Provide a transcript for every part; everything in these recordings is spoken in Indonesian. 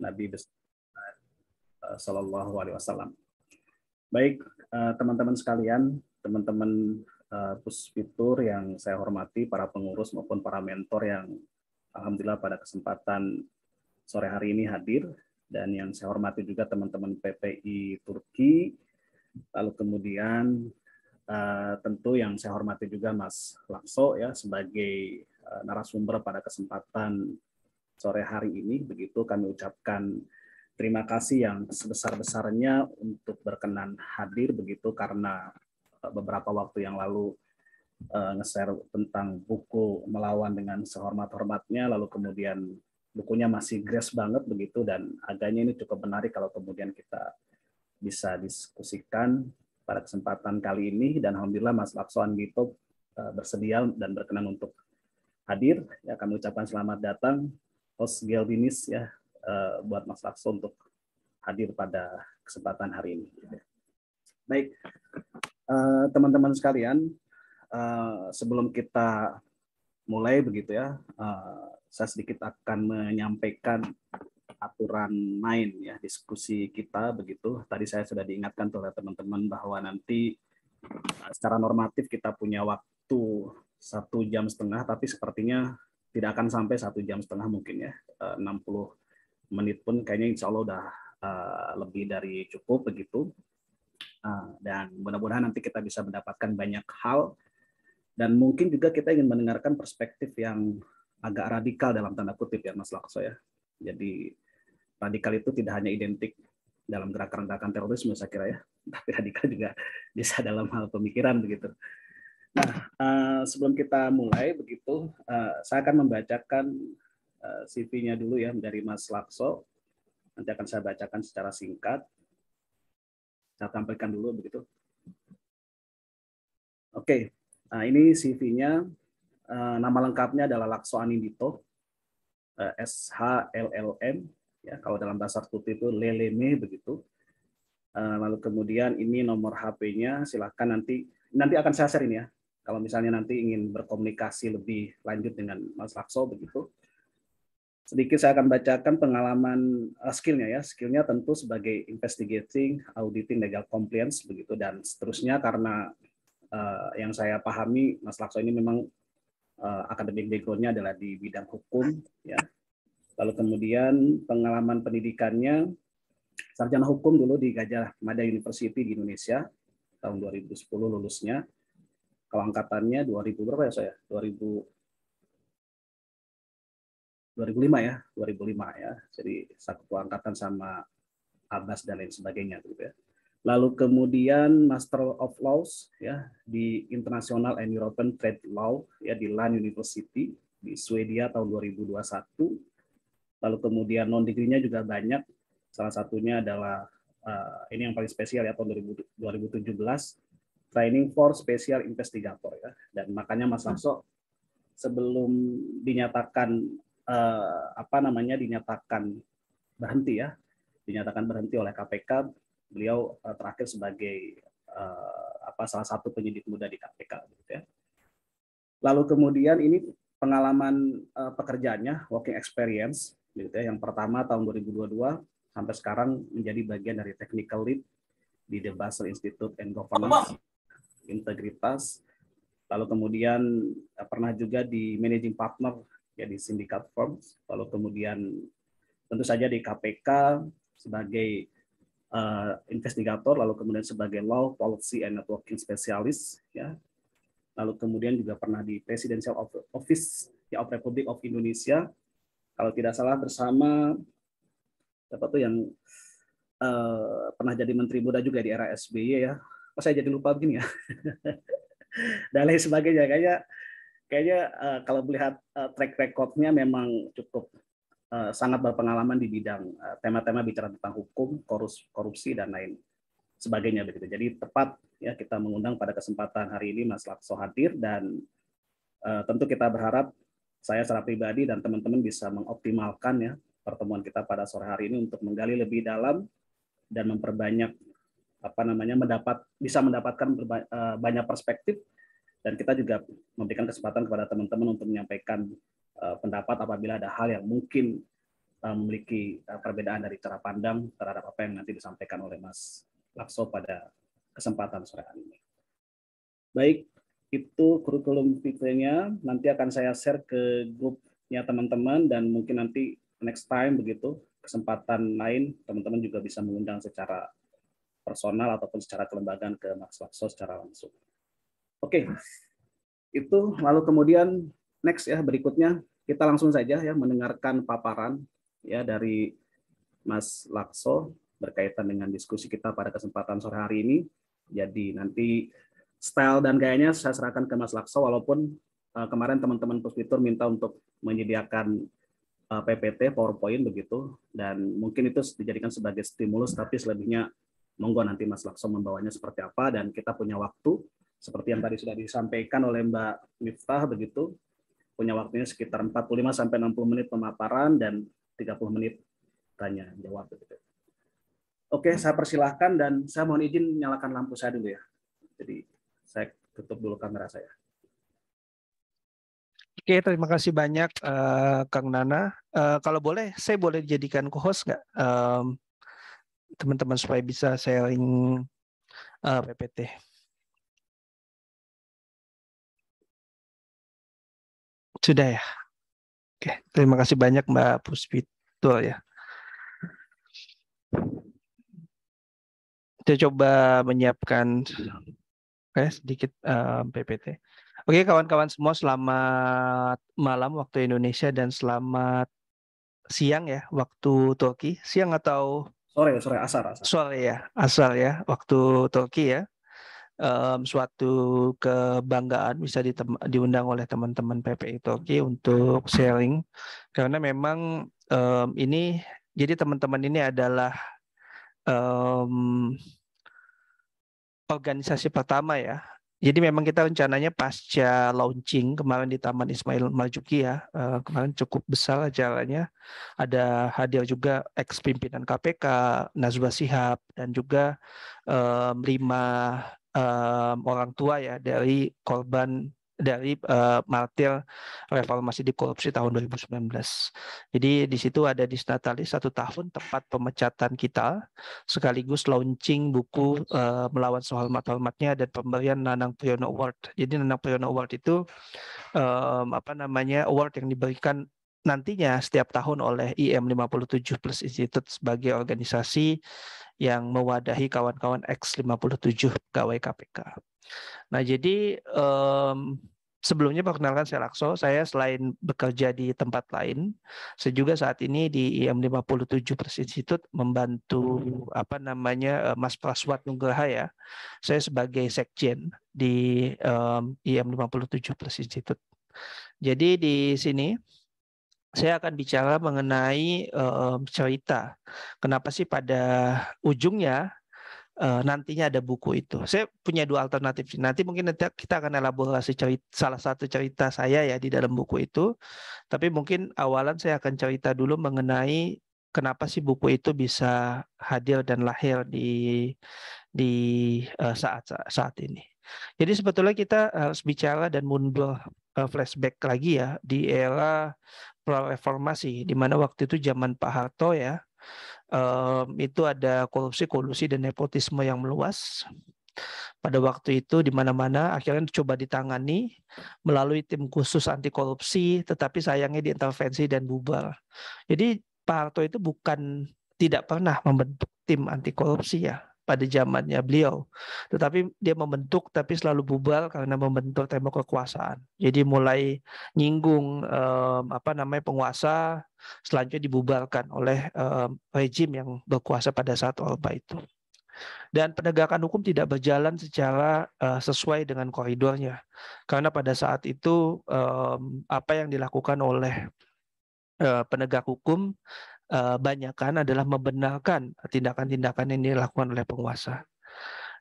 Nabi besar eh, Shallallahu Alaihi Wasallam. Baik eh, teman-teman sekalian, teman-teman eh, pusfitur yang saya hormati, para pengurus maupun para mentor yang alhamdulillah pada kesempatan sore hari ini hadir dan yang saya hormati juga teman-teman PPI Turki, lalu kemudian tentu yang saya hormati juga Mas Lakso ya sebagai narasumber pada kesempatan sore hari ini. Begitu kami ucapkan terima kasih yang sebesar-besarnya untuk berkenan hadir begitu karena eh, beberapa waktu yang lalu uh, nge-share tentang buku melawan dengan sehormat-hormatnya lalu kemudian bukunya masih grace banget begitu dan agaknya ini cukup menarik kalau kemudian kita bisa diskusikan pada kesempatan kali ini dan alhamdulillah Mas Lapso Anggito uh, eh, bersedia dan berkenan untuk hadir ya kami ucapkan selamat datang host Geldinis ya uh, buat Mas Lakso untuk hadir pada kesempatan hari ini. Baik, eh, teman-teman uh, sekalian, uh, sebelum kita mulai begitu ya, uh, saya sedikit akan menyampaikan aturan main ya diskusi kita begitu. Tadi saya sudah diingatkan oleh teman-teman bahwa nanti secara normatif kita punya waktu satu jam setengah, tapi sepertinya tidak akan sampai satu jam setengah mungkin ya. 60 eh, menit pun kayaknya insya Allah udah eh, lebih dari cukup begitu. Eh, dan mudah-mudahan nanti kita bisa mendapatkan banyak hal dan mungkin juga kita ingin mendengarkan perspektif yang agak radikal dalam tanda kutip ya Mas Lakso ya. Jadi radikal itu tidak hanya identik dalam gerakan-gerakan terorisme saya kira ya, tapi radikal juga bisa dalam hal pemikiran begitu. Nah, uh, sebelum kita mulai begitu, uh, saya akan membacakan uh, eh, CV-nya dulu ya dari Mas Lakso. Nanti akan saya bacakan secara singkat. Saya tampilkan dulu begitu. Oke, okay. nah ini CV-nya. Uh, nama lengkapnya adalah Lakso Anindito, uh, SHLLM. Ya, kalau dalam bahasa Tuti itu Leleme begitu. Uh, lalu kemudian ini nomor HP-nya, silahkan nanti nanti akan saya share ini ya kalau misalnya nanti ingin berkomunikasi lebih lanjut dengan Mas Lakso begitu. Sedikit saya akan bacakan pengalaman uh, skillnya ya. Skillnya tentu sebagai investigating, auditing, legal compliance begitu dan seterusnya karena uh, yang saya pahami Mas Lakso ini memang uh, akademik background adalah di bidang hukum ya. Lalu kemudian pengalaman pendidikannya sarjana hukum dulu di Gajah Mada University di Indonesia tahun 2010 lulusnya kalau angkatannya 2000 berapa ya saya? 2000 2005 ya, 2005 ya, ya. Jadi satu angkatan sama Abbas dan lain sebagainya gitu ya. Lalu kemudian Master of Laws ya di International and European Trade Law ya di Lund University di Swedia tahun 2021. Lalu kemudian non degree-nya juga banyak. Salah satunya adalah eh, ini yang paling spesial ya tahun tujuh 2017 training for special investigator ya. Dan makanya Mas Samso hmm. sebelum dinyatakan eh, apa namanya dinyatakan berhenti ya, dinyatakan berhenti oleh KPK, beliau eh, terakhir sebagai eh, apa salah satu penyidik muda di KPK gitu ya. Lalu kemudian ini pengalaman eh, pekerjaannya working experience gitu ya. Yang pertama tahun 2022 sampai sekarang menjadi bagian dari technical lead di The Basel Institute and Governance integritas. Lalu kemudian eh, pernah juga di managing partner ya di sindikat firms. Lalu kemudian tentu saja di KPK sebagai uh, investigator, lalu kemudian sebagai law policy and networking specialist ya. Lalu kemudian juga pernah di Presidential Office ya, of Republic of Indonesia. Kalau tidak salah bersama apa tuh yang uh, pernah jadi menteri muda juga di era SBY ya kok oh, saya jadi lupa begini ya dan lain sebagainya kayaknya kayaknya uh, kalau melihat uh, track recordnya memang cukup uh, sangat berpengalaman di bidang tema-tema uh, bicara tentang hukum korupsi, korupsi dan lain sebagainya begitu jadi tepat ya kita mengundang pada kesempatan hari ini Mas Lakso hadir dan uh, tentu kita berharap saya secara pribadi dan teman-teman bisa mengoptimalkan ya pertemuan kita pada sore hari ini untuk menggali lebih dalam dan memperbanyak apa namanya mendapat bisa mendapatkan eh, banyak perspektif dan kita juga memberikan kesempatan kepada teman-teman untuk menyampaikan eh, pendapat apabila ada hal yang mungkin eh, memiliki perbedaan dari cara pandang terhadap apa yang nanti disampaikan oleh Mas Lakso pada kesempatan sore hari ini. Baik, itu kurikulum fiturnya nanti akan saya share ke grupnya teman-teman dan mungkin nanti next time begitu kesempatan lain teman-teman juga bisa mengundang secara personal ataupun secara kelembagaan ke Max Lakso secara langsung. Oke, okay. itu lalu kemudian next ya berikutnya kita langsung saja ya mendengarkan paparan ya dari Mas Lakso berkaitan dengan diskusi kita pada kesempatan sore hari ini. Jadi nanti style dan gayanya saya serahkan ke Mas Lakso walaupun uh, kemarin teman-teman Puspitur minta untuk menyediakan uh, eh, PPT PowerPoint begitu dan mungkin itu dijadikan sebagai stimulus tapi selebihnya Monggo nanti Mas Lakso membawanya seperti apa dan kita punya waktu seperti yang tadi sudah disampaikan oleh Mbak Miftah begitu punya waktunya sekitar 45 sampai 60 menit pemaparan dan 30 menit tanya jawab begitu. Oke, saya persilahkan dan saya mohon izin nyalakan lampu saya dulu ya. Jadi saya tutup dulu kamera saya. Oke, terima kasih banyak uh, Kang Nana. Uh, kalau boleh, saya boleh dijadikan co-host nggak? Um, teman-teman supaya bisa sharing uh, eh, PPT. Sudah ya. Oke, terima kasih banyak Mbak Puspitul ya. Kita coba menyiapkan Oke, sedikit uh, eh, PPT. Oke, kawan-kawan semua selamat malam waktu Indonesia dan selamat siang ya waktu Turki. Siang atau Sore, sore asar, asar. Sore ya, asal ya, waktu Turki ya. Um, suatu kebanggaan bisa diundang oleh teman-teman PPI Turki untuk sharing karena memang um, ini jadi teman-teman ini adalah um, organisasi pertama ya jadi memang kita rencananya pasca launching kemarin di Taman Ismail Marzuki ya, eh, kemarin cukup besar jalannya. Ada hadir juga ex pimpinan KPK, Nazwa Sihab, dan juga um, lima um, orang tua ya dari korban dari uh, martir reformasi di korupsi tahun 2019. Jadi di situ ada di Natalis satu tahun tempat pemecatan kita, sekaligus launching buku uh, melawan soal hormatnya dan pemberian Nanang Priyono Award. Jadi Nanang Priyono Award itu um, apa namanya award yang diberikan nantinya setiap tahun oleh IM57 Plus Institute sebagai organisasi yang mewadahi kawan-kawan X57 pegawai KPK. Nah, jadi um, sebelumnya perkenalkan saya Lakso, saya selain bekerja di tempat lain, saya juga saat ini di IM 57 Pers Institute membantu apa namanya eh, Mas Praswat Nugraha ya. Saya sebagai sekjen di um, IM 57 Pers Institute. Jadi di sini saya akan bicara mengenai um, cerita. Kenapa sih pada ujungnya uh, nantinya ada buku itu. Saya punya dua alternatif. Nanti mungkin nanti kita akan elaborasi cerita, salah satu cerita saya ya di dalam buku itu. Tapi mungkin awalan saya akan cerita dulu mengenai kenapa sih buku itu bisa hadir dan lahir di di uh, saat saat ini. Jadi sebetulnya kita harus bicara dan mundur uh, flashback lagi ya di era reformasi, di mana waktu itu zaman Pak Harto ya um, itu ada korupsi, kolusi, dan nepotisme yang meluas. Pada waktu itu di mana-mana akhirnya coba ditangani melalui tim khusus anti korupsi, tetapi sayangnya diintervensi dan bubar. Jadi Pak Harto itu bukan tidak pernah membentuk tim anti korupsi ya, pada zamannya beliau. Tetapi dia membentuk tapi selalu bubal karena membentuk tembok kekuasaan. Jadi mulai nyinggung um, apa namanya penguasa selanjutnya dibubarkan oleh um, rejim yang berkuasa pada saat Alba itu. Dan penegakan hukum tidak berjalan secara uh, sesuai dengan koridornya. Karena pada saat itu apa yang dilakukan oleh eh, penegak hukum Eh, banyakkan adalah membenarkan tindakan-tindakan yang dilakukan oleh penguasa.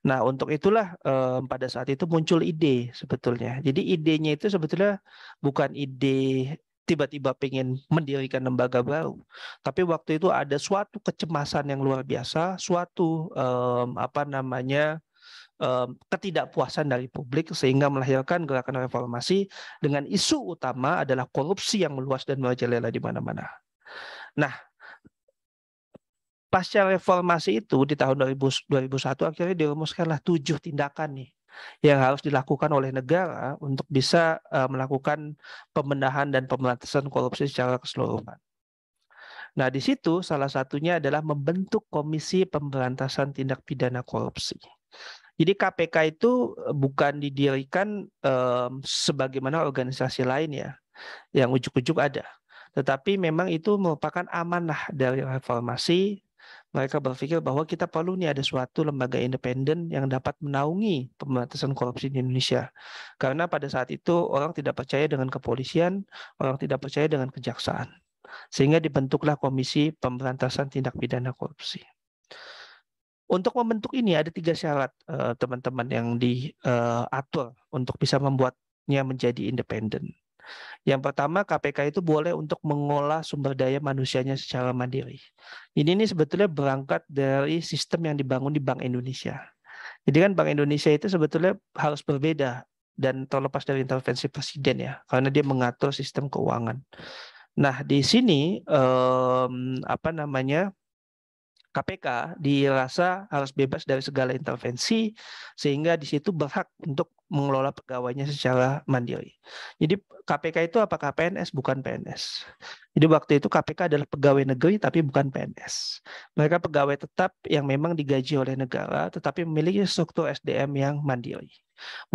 Nah, untuk itulah eh, pada saat itu muncul ide sebetulnya. Jadi idenya itu sebetulnya bukan ide tiba-tiba pengen mendirikan lembaga baru, tapi waktu itu ada suatu kecemasan yang luar biasa, suatu eh, apa namanya eh, ketidakpuasan dari publik sehingga melahirkan gerakan reformasi dengan isu utama adalah korupsi yang meluas dan merajalela di mana-mana. Nah, pasca reformasi itu di tahun 2000, 2001 akhirnya dirumuskanlah tujuh tindakan nih yang harus dilakukan oleh negara untuk bisa uh, melakukan pembenahan dan pemberantasan korupsi secara keseluruhan. Nah, di situ salah satunya adalah membentuk Komisi Pemberantasan Tindak Pidana Korupsi. Jadi KPK itu eh, bukan didirikan um, sebagaimana organisasi lain ya, yang ujuk-ujuk ada. Tetapi memang itu merupakan amanah dari reformasi mereka berpikir bahwa kita perlu nih ada suatu lembaga independen yang dapat menaungi pemberantasan korupsi di Indonesia. Karena pada saat itu orang tidak percaya dengan kepolisian, orang tidak percaya dengan kejaksaan. Sehingga dibentuklah Komisi Pemberantasan Tindak Pidana Korupsi. Untuk membentuk ini ada tiga syarat eh, teman-teman yang diatur eh, untuk bisa membuatnya menjadi independen. Yang pertama, KPK itu boleh untuk mengolah sumber daya manusianya secara mandiri. Ini ini sebetulnya berangkat dari sistem yang dibangun di Bank Indonesia. Jadi kan Bank Indonesia itu sebetulnya harus berbeda dan terlepas dari intervensi presiden ya, karena dia mengatur sistem keuangan. Nah, di sini um, apa namanya? KPK dirasa harus bebas dari segala intervensi sehingga di situ berhak untuk mengelola pegawainya secara mandiri. Jadi KPK itu apakah PNS bukan PNS. Jadi waktu itu KPK adalah pegawai negeri tapi bukan PNS. Mereka pegawai tetap yang memang digaji oleh negara tetapi memiliki struktur SDM yang mandiri.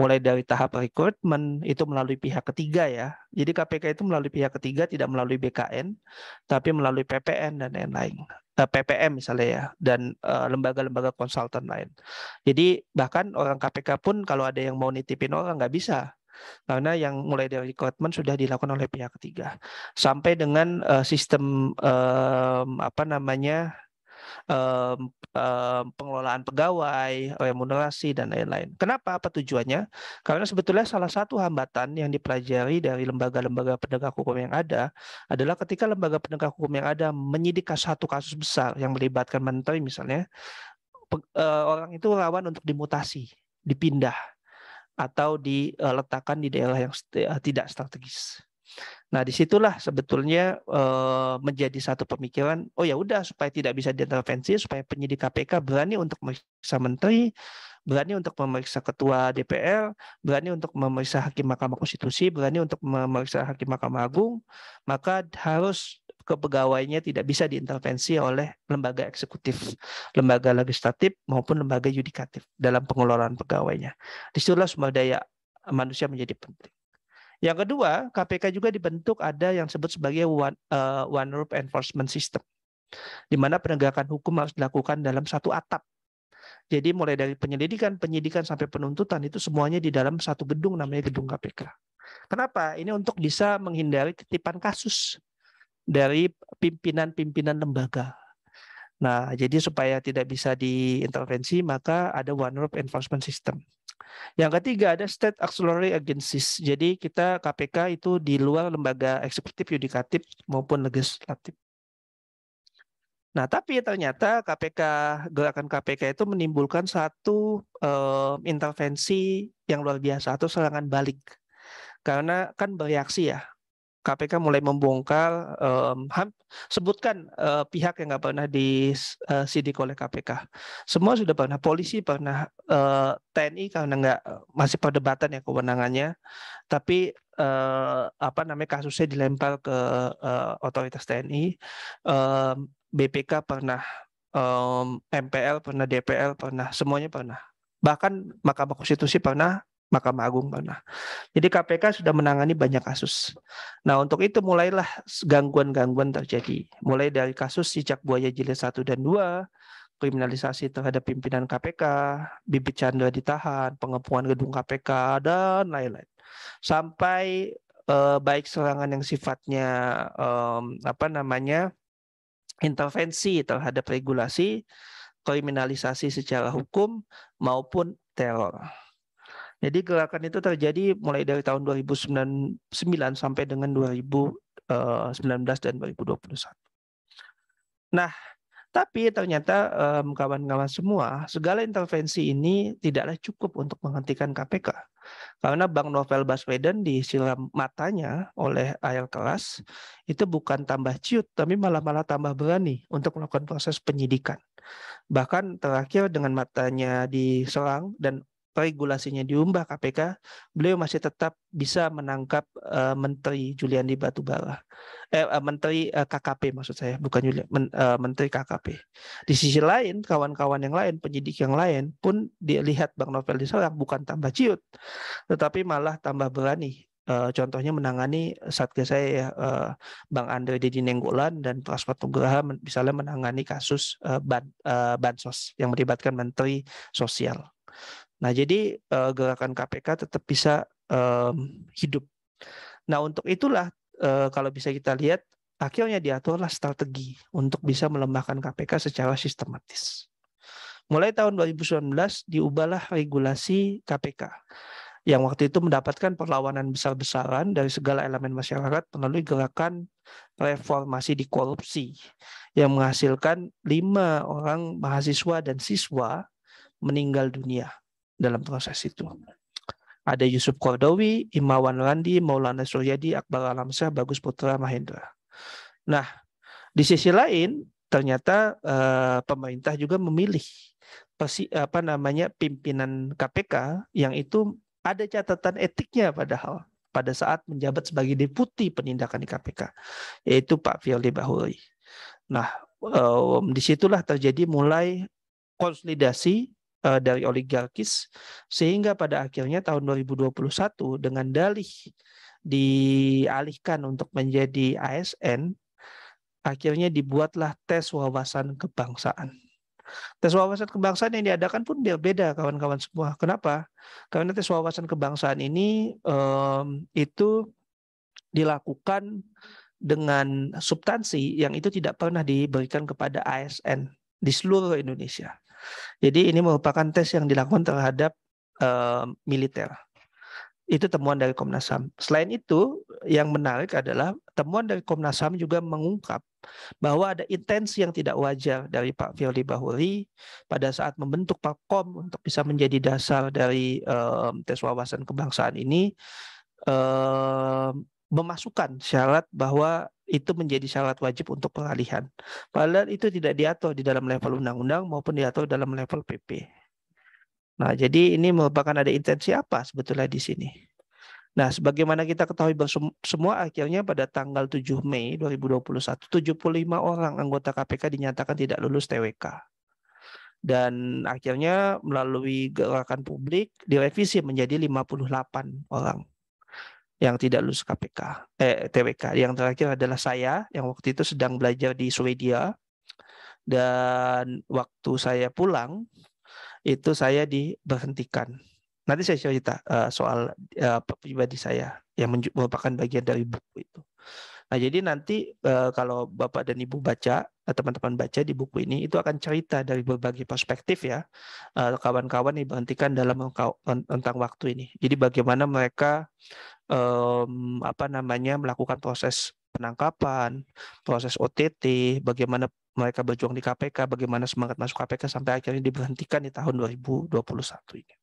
Mulai dari tahap rekrutmen itu melalui pihak ketiga ya. Jadi KPK itu melalui pihak ketiga tidak melalui BKN tapi melalui PPN dan lain-lain. Eh, PPM misalnya ya dan eh, lembaga-lembaga konsultan lain. Jadi bahkan orang KPK pun kalau ada yang mau nitipin orang nggak bisa karena yang mulai dari rekrutmen sudah dilakukan oleh pihak ketiga sampai dengan eh, sistem um, apa namanya um, um, pengelolaan pegawai, remunerasi dan lain-lain. Kenapa? Apa tujuannya? Karena sebetulnya salah satu hambatan yang dipelajari dari lembaga-lembaga penegak hukum yang ada adalah ketika lembaga penegak hukum yang ada menyidik satu kasus besar yang melibatkan menteri misalnya, e, orang itu rawan untuk dimutasi, dipindah atau diletakkan e, di daerah yang e, tidak strategis. Nah, disitulah sebetulnya eh, menjadi satu pemikiran, oh ya udah supaya tidak bisa diintervensi, supaya penyidik KPK berani untuk memeriksa menteri, berani untuk memeriksa ketua DPR, berani untuk memeriksa hakim Mahkamah Konstitusi, berani untuk memeriksa hakim Mahkamah Agung, maka harus kepegawainya tidak bisa diintervensi oleh lembaga eksekutif, lembaga legislatif maupun lembaga yudikatif dalam pengelolaan pegawainya. Disitulah sumber daya manusia menjadi penting. Yang kedua, KPK juga dibentuk ada yang disebut sebagai one, uh, one roof enforcement system, di mana penegakan hukum harus dilakukan dalam satu atap. Jadi mulai dari penyelidikan, penyidikan sampai penuntutan itu semuanya di dalam satu gedung namanya gedung KPK. Kenapa? Ini untuk bisa menghindari titipan kasus dari pimpinan-pimpinan lembaga. Nah, jadi supaya tidak bisa diintervensi, maka ada one roof enforcement system. Yang ketiga ada state auxiliary agencies. Jadi kita KPK itu di luar lembaga eksekutif, yudikatif maupun legislatif. Nah, tapi ternyata KPK gerakan KPK itu menimbulkan satu um, intervensi yang luar biasa atau serangan balik. Karena kan bereaksi ya. KPK mulai membongkar um, ham, sebutkan uh, pihak yang nggak pernah disidik eh, uh, oleh KPK. Semua sudah pernah polisi pernah uh, eh, TNI karena nggak masih perdebatan ya kewenangannya, tapi uh, apa namanya kasusnya dilempar ke uh, otoritas TNI, uh, BPK pernah, um, MPL pernah, DPL pernah, semuanya pernah. Bahkan Mahkamah Konstitusi pernah Mahkamah Agung mana? jadi KPK sudah menangani banyak kasus. Nah, untuk itu mulailah gangguan-gangguan terjadi. Mulai dari kasus cicak buaya jilid 1 dan 2, kriminalisasi terhadap pimpinan KPK, Bibit Chandra ditahan, pengepungan gedung KPK, dan lain-lain. Sampai eh, baik serangan yang sifatnya eh, apa namanya intervensi terhadap regulasi, kriminalisasi secara hukum maupun teror. Jadi gerakan itu terjadi mulai dari tahun 2009 sampai dengan 2019 eh, dan 2021. Nah, tapi ternyata eh, kawan-kawan semua, segala intervensi ini tidaklah cukup untuk menghentikan KPK. Karena Bang Novel Baswedan disiram matanya oleh air kelas itu bukan tambah ciut, tapi malah-malah tambah berani untuk melakukan proses penyidikan. Bahkan terakhir dengan matanya diserang dan regulasinya diubah KPK, beliau masih tetap bisa menangkap uh, Menteri Juliandi Batubara, eh, uh, Menteri uh, eh, KKP maksud saya, bukan Juli, men, uh, Menteri KKP. Di sisi lain, kawan-kawan yang lain, penyidik yang lain pun dilihat Bang Novel diserang bukan tambah ciut, tetapi malah tambah berani. Uh, contohnya menangani satgas saya uh, Bang Andre Dedi Nenggolan dan Praspat Nugraha misalnya menangani kasus uh, ban, uh, bansos yang melibatkan Menteri Sosial. Nah, jadi uh, gerakan KPK tetap bisa um, hidup. Nah, untuk itulah uh, kalau bisa kita lihat akhirnya diaturlah strategi untuk bisa melemahkan KPK secara sistematis. Mulai tahun 2019 diubahlah regulasi KPK yang waktu itu mendapatkan perlawanan besar-besaran dari segala elemen masyarakat melalui gerakan reformasi di korupsi yang menghasilkan lima orang mahasiswa dan siswa meninggal dunia dalam proses itu. Ada Yusuf Kordowi, Imawan Randi, Maulana Suryadi, Akbar Alamsyah, Bagus Putra, Mahendra. Nah, di sisi lain ternyata eh, pemerintah juga memilih pesi, apa namanya pimpinan KPK yang itu ada catatan etiknya padahal pada saat menjabat sebagai deputi penindakan di KPK yaitu Pak Fialdi Bahuri. Nah, eh, disitulah terjadi mulai konsolidasi Eh, dari oligarkis sehingga pada akhirnya tahun 2021 dengan dalih dialihkan untuk menjadi ASN akhirnya dibuatlah tes wawasan kebangsaan. Tes wawasan kebangsaan yang diadakan pun berbeda kawan-kawan semua. Kenapa? Karena tes wawasan kebangsaan ini um, itu dilakukan dengan substansi yang itu tidak pernah diberikan kepada ASN di seluruh Indonesia. Jadi ini merupakan tes yang dilakukan terhadap uh, militer. Itu temuan dari Komnas HAM. Selain itu, yang menarik adalah temuan dari Komnas HAM juga mengungkap bahwa ada intensi yang tidak wajar dari Pak Firly Bahuri pada saat membentuk Pakom untuk bisa menjadi dasar dari um, tes wawasan kebangsaan ini. Um, memasukkan syarat bahwa itu menjadi syarat wajib untuk pengalihan. Padahal itu tidak diatur di dalam level undang-undang maupun diatur dalam level PP. Nah, jadi ini merupakan ada intensi apa sebetulnya di sini? Nah, sebagaimana kita ketahui semua akhirnya pada tanggal 7 Mei 2021, 75 orang anggota KPK dinyatakan tidak lulus TWK. Dan akhirnya melalui gerakan publik direvisi menjadi 58 orang yang tidak lulus KPK, eh, TWK. Yang terakhir adalah saya yang waktu itu sedang belajar di Swedia dan waktu saya pulang itu saya diberhentikan. Nanti saya cerita uh, soal uh, pribadi saya yang merupakan bagian dari buku itu. Nah, jadi nanti uh, kalau Bapak dan Ibu baca, eh, teman-teman baca di buku ini itu akan cerita dari berbagai perspektif ya. Eh, kawan-kawan yang berhentikan dalam tentang waktu ini. Jadi bagaimana mereka um, apa namanya melakukan proses penangkapan, proses OTT, bagaimana mereka berjuang di KPK, bagaimana semangat masuk KPK sampai akhirnya diberhentikan di tahun 2021 ini.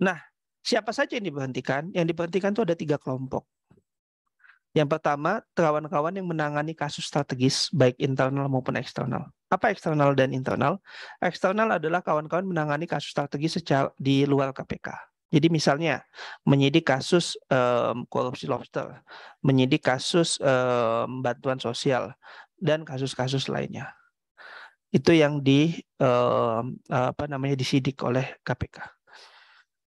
Nah, siapa saja yang diberhentikan? Yang diberhentikan itu ada tiga kelompok. Yang pertama, kawan-kawan yang menangani kasus strategis baik internal maupun eksternal. Apa eksternal dan internal? Eksternal adalah kawan-kawan menangani kasus strategis secara di luar KPK. Jadi misalnya menyidik kasus um, korupsi lobster, menyidik kasus um, bantuan sosial dan kasus-kasus lainnya. Itu yang di um, apa namanya disidik oleh KPK.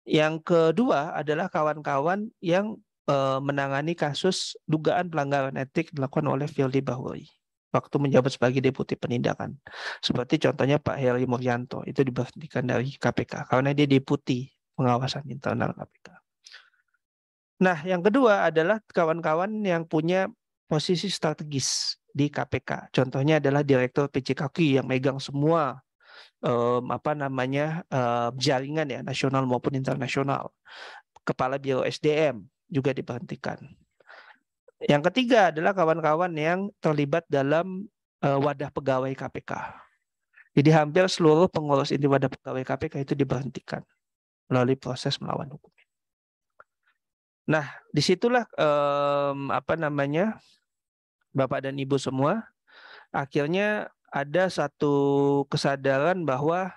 Yang kedua adalah kawan-kawan yang Eh, menangani kasus dugaan pelanggaran etik dilakukan oleh Firly Bahuri waktu menjabat sebagai deputi penindakan. Seperti contohnya Pak Heri Muryanto itu diberhentikan dari KPK karena dia deputi pengawasan internal KPK. Nah, yang kedua adalah kawan-kawan yang punya posisi strategis di KPK. Contohnya adalah direktur PCKQ yang megang semua um, apa namanya um, jaringan ya nasional maupun internasional, kepala biro SDM, juga diberhentikan. Yang ketiga adalah kawan-kawan yang terlibat dalam eh, wadah pegawai KPK. Jadi hampir seluruh pengurus ini wadah pegawai KPK itu diberhentikan melalui proses melawan hukum. Nah, disitulah um, apa namanya Bapak dan Ibu semua akhirnya ada satu kesadaran bahwa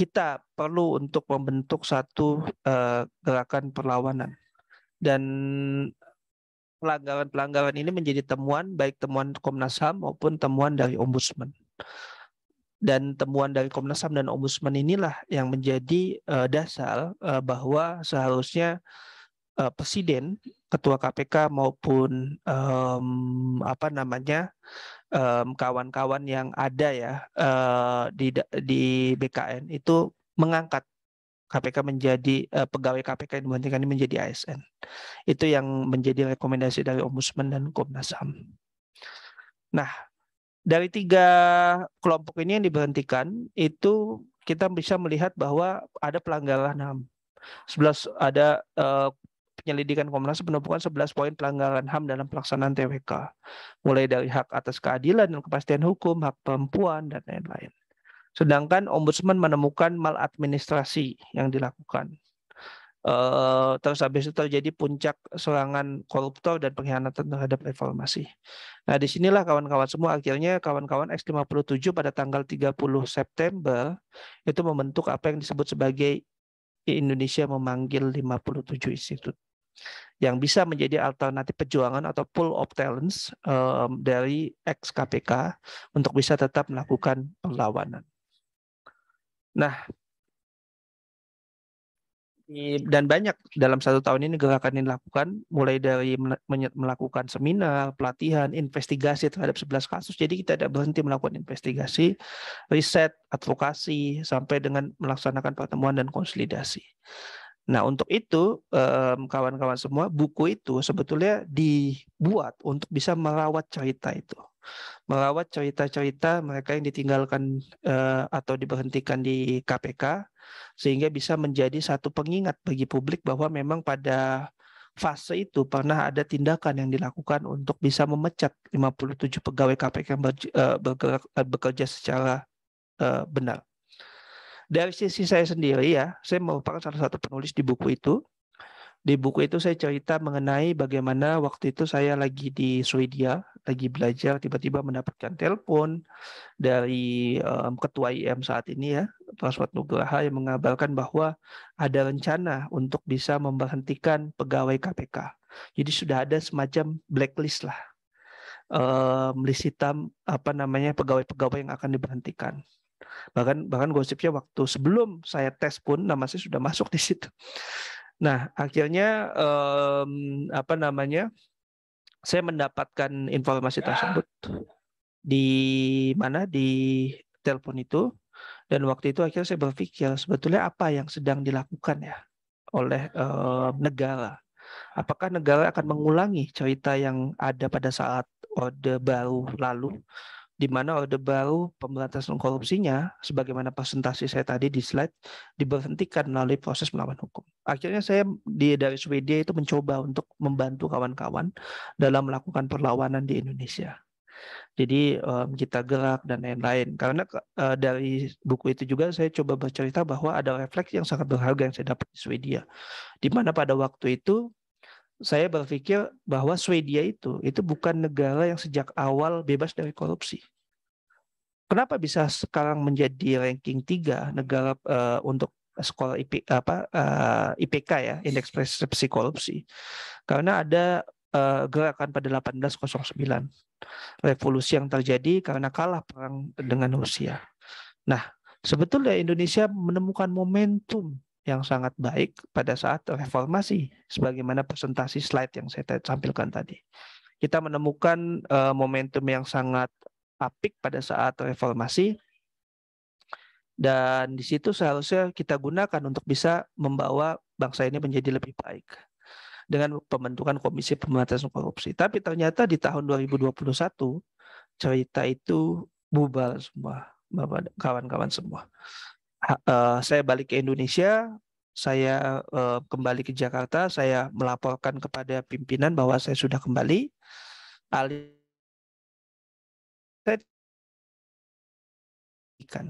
kita perlu untuk membentuk satu uh, gerakan perlawanan dan pelanggaran-pelanggaran ini menjadi temuan baik temuan Komnas HAM maupun temuan dari Ombudsman. Dan temuan dari Komnas HAM dan Ombudsman inilah yang menjadi uh, dasar uh, bahwa seharusnya uh, Presiden, Ketua KPK maupun um, apa namanya kawan-kawan um, yang ada ya uh, di di BKN itu mengangkat KPK menjadi uh, pegawai KPK yang diberhentikan ini menjadi ASN. Itu yang menjadi rekomendasi dari Ombudsman dan Komnas HAM. Nah, dari tiga kelompok ini yang diberhentikan itu kita bisa melihat bahwa ada pelanggaran HAM. 11 ada uh, penyelidikan Komnas menemukan 11 poin pelanggaran HAM dalam pelaksanaan TWK. Mulai dari hak atas keadilan dan kepastian hukum, hak perempuan dan lain-lain. Sedangkan ombudsman menemukan maladministrasi yang dilakukan. Eh, terus habis itu terjadi puncak serangan koruptor dan pengkhianatan terhadap reformasi. Nah, disinilah kawan-kawan semua akhirnya kawan-kawan X57 pada tanggal 30 September itu membentuk apa yang disebut sebagai Indonesia memanggil 57 institut yang bisa menjadi alternatif perjuangan atau pool of talents um, dari ex KPK untuk bisa tetap melakukan perlawanan. Nah, dan banyak dalam satu tahun ini gerakan ini dilakukan mulai dari melakukan seminar, pelatihan, investigasi terhadap 11 kasus. Jadi kita tidak berhenti melakukan investigasi, riset, advokasi sampai dengan melaksanakan pertemuan dan konsolidasi. Nah, untuk itu kawan-kawan semua, buku itu sebetulnya dibuat untuk bisa merawat cerita itu. Merawat cerita-cerita mereka yang ditinggalkan eh, atau diberhentikan di KPK sehingga bisa menjadi satu pengingat bagi publik bahwa memang pada fase itu pernah ada tindakan yang dilakukan untuk bisa memecat 57 pegawai KPK yang eh, eh, bekerja secara benar. Dari sisi saya sendiri ya, saya merupakan salah satu penulis di buku itu. Di buku itu saya cerita mengenai bagaimana waktu itu saya lagi di Swedia, lagi belajar, tiba-tiba mendapatkan telepon dari um, ketua IM saat ini ya, Raswat Nugraha yang mengabarkan bahwa ada rencana untuk bisa memberhentikan pegawai KPK. Jadi sudah ada semacam blacklist lah um, list apa namanya pegawai-pegawai yang akan diberhentikan. Bahkan bahkan gosipnya waktu sebelum saya tes pun nama saya sudah masuk di situ. Nah, akhirnya um, apa namanya? Saya mendapatkan informasi tersebut di mana di telepon itu dan waktu itu akhirnya saya berpikir sebetulnya apa yang sedang dilakukan ya oleh um, negara. Apakah negara akan mengulangi cerita yang ada pada saat Orde Baru lalu di mana Orde Baru pemberantasan korupsinya, sebagaimana presentasi saya tadi di slide, diberhentikan melalui proses melawan hukum. Akhirnya saya di, dari Swedia itu mencoba untuk membantu kawan-kawan dalam melakukan perlawanan di Indonesia. Jadi um, kita gerak dan lain-lain. Karena uh, dari buku itu juga saya coba bercerita bahwa ada refleks yang sangat berharga yang saya dapat di Swedia. Di mana pada waktu itu saya berpikir bahwa Swedia itu itu bukan negara yang sejak awal bebas dari korupsi. Kenapa bisa sekarang menjadi ranking tiga negara uh, untuk skor IP, apa, uh, eh, IPK ya, indeks persepsi korupsi? Karena ada uh, gerakan pada 1809 revolusi yang terjadi karena kalah perang dengan Rusia. Nah, sebetulnya Indonesia menemukan momentum yang sangat baik pada saat reformasi sebagaimana presentasi slide yang saya tampilkan tadi. Kita menemukan uh, momentum yang sangat apik pada saat reformasi dan di situ seharusnya kita gunakan untuk bisa membawa bangsa ini menjadi lebih baik dengan pembentukan Komisi Pemberantasan Korupsi. Tapi ternyata di tahun 2021 cerita itu bubar semua, kawan-kawan semua uh, saya balik ke Indonesia, saya uh, kembali ke Jakarta, saya melaporkan kepada pimpinan bahwa saya sudah kembali. ikan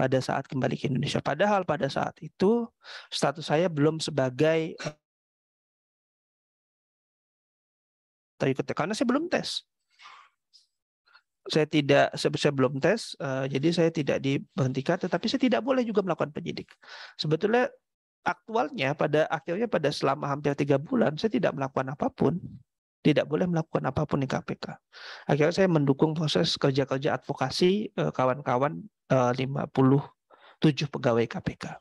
pada saat kembali ke Indonesia. Padahal pada saat itu status saya belum sebagai eh, tapi karena saya belum tes saya tidak saya belum tes, eh, jadi saya tidak diberhentikan, tetapi saya tidak boleh juga melakukan penyidik. Sebetulnya aktualnya pada akhirnya pada selama hampir tiga bulan saya tidak melakukan apapun, tidak boleh melakukan apapun di KPK. Akhirnya saya mendukung proses kerja-kerja advokasi eh, kawan-kawan eh, uh, 57 pegawai KPK.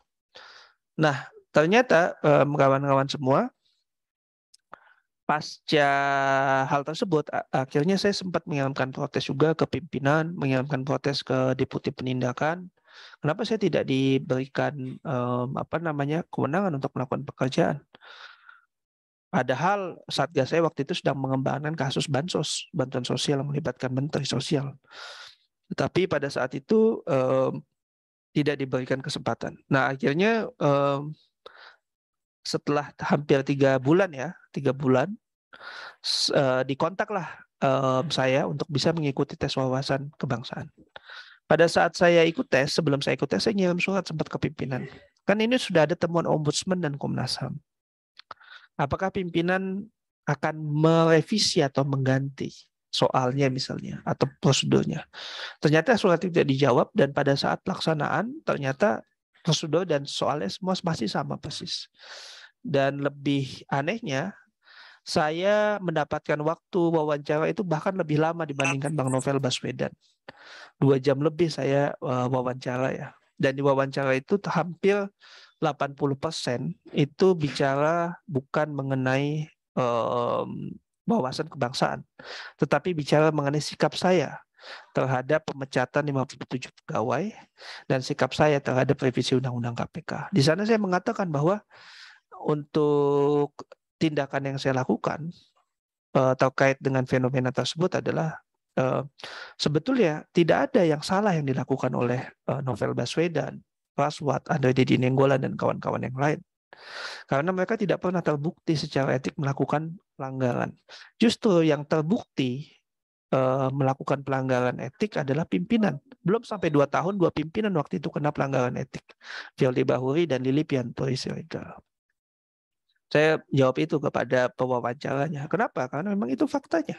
Nah ternyata kawan-kawan semua pasca hal tersebut akhirnya saya sempat mengirimkan protes juga ke pimpinan, mengirimkan protes ke deputi penindakan. Kenapa saya tidak diberikan um, apa namanya kewenangan untuk melakukan pekerjaan? Padahal satgas saya waktu itu sedang mengembangkan kasus bansos, bantuan sosial yang melibatkan menteri sosial. Tetapi pada saat itu um, tidak diberikan kesempatan. Nah akhirnya um, setelah hampir tiga bulan ya, tiga bulan uh, eh, dikontaklah saya untuk bisa mengikuti tes wawasan kebangsaan. Pada saat saya ikut tes, sebelum saya ikut tes, saya ngirim surat sempat ke pimpinan. Kan ini sudah ada temuan ombudsman dan Komnas HAM. Apakah pimpinan akan merevisi atau mengganti soalnya misalnya atau prosedurnya. Ternyata surat itu tidak dijawab dan pada saat pelaksanaan ternyata sudah dan soalnya semua masih sama persis. Dan lebih anehnya, saya mendapatkan waktu wawancara itu bahkan lebih lama dibandingkan Bang Novel Baswedan. Dua jam lebih saya eh, wawancara ya. Dan di wawancara itu hampir 80% itu bicara bukan mengenai um, wawasan kebangsaan, tetapi bicara mengenai sikap saya terhadap pemecatan 57 pegawai dan sikap saya terhadap revisi Undang-Undang KPK. Di sana saya mengatakan bahwa untuk tindakan yang saya lakukan eh, terkait dengan fenomena tersebut adalah eh, sebetulnya tidak ada yang salah yang dilakukan oleh eh, Novel Baswedan, Raswat, Andre Didi Nenggolan dan kawan-kawan yang lain karena mereka tidak pernah terbukti secara etik melakukan pelanggaran. Justru yang terbukti Eh, melakukan pelanggaran etik adalah pimpinan. Belum sampai dua tahun, dua pimpinan waktu itu kena pelanggaran etik. Fialdi Bahuri dan Lili Pianturi Siregar. Saya jawab itu kepada pewawancaranya. Kenapa? Karena memang itu faktanya.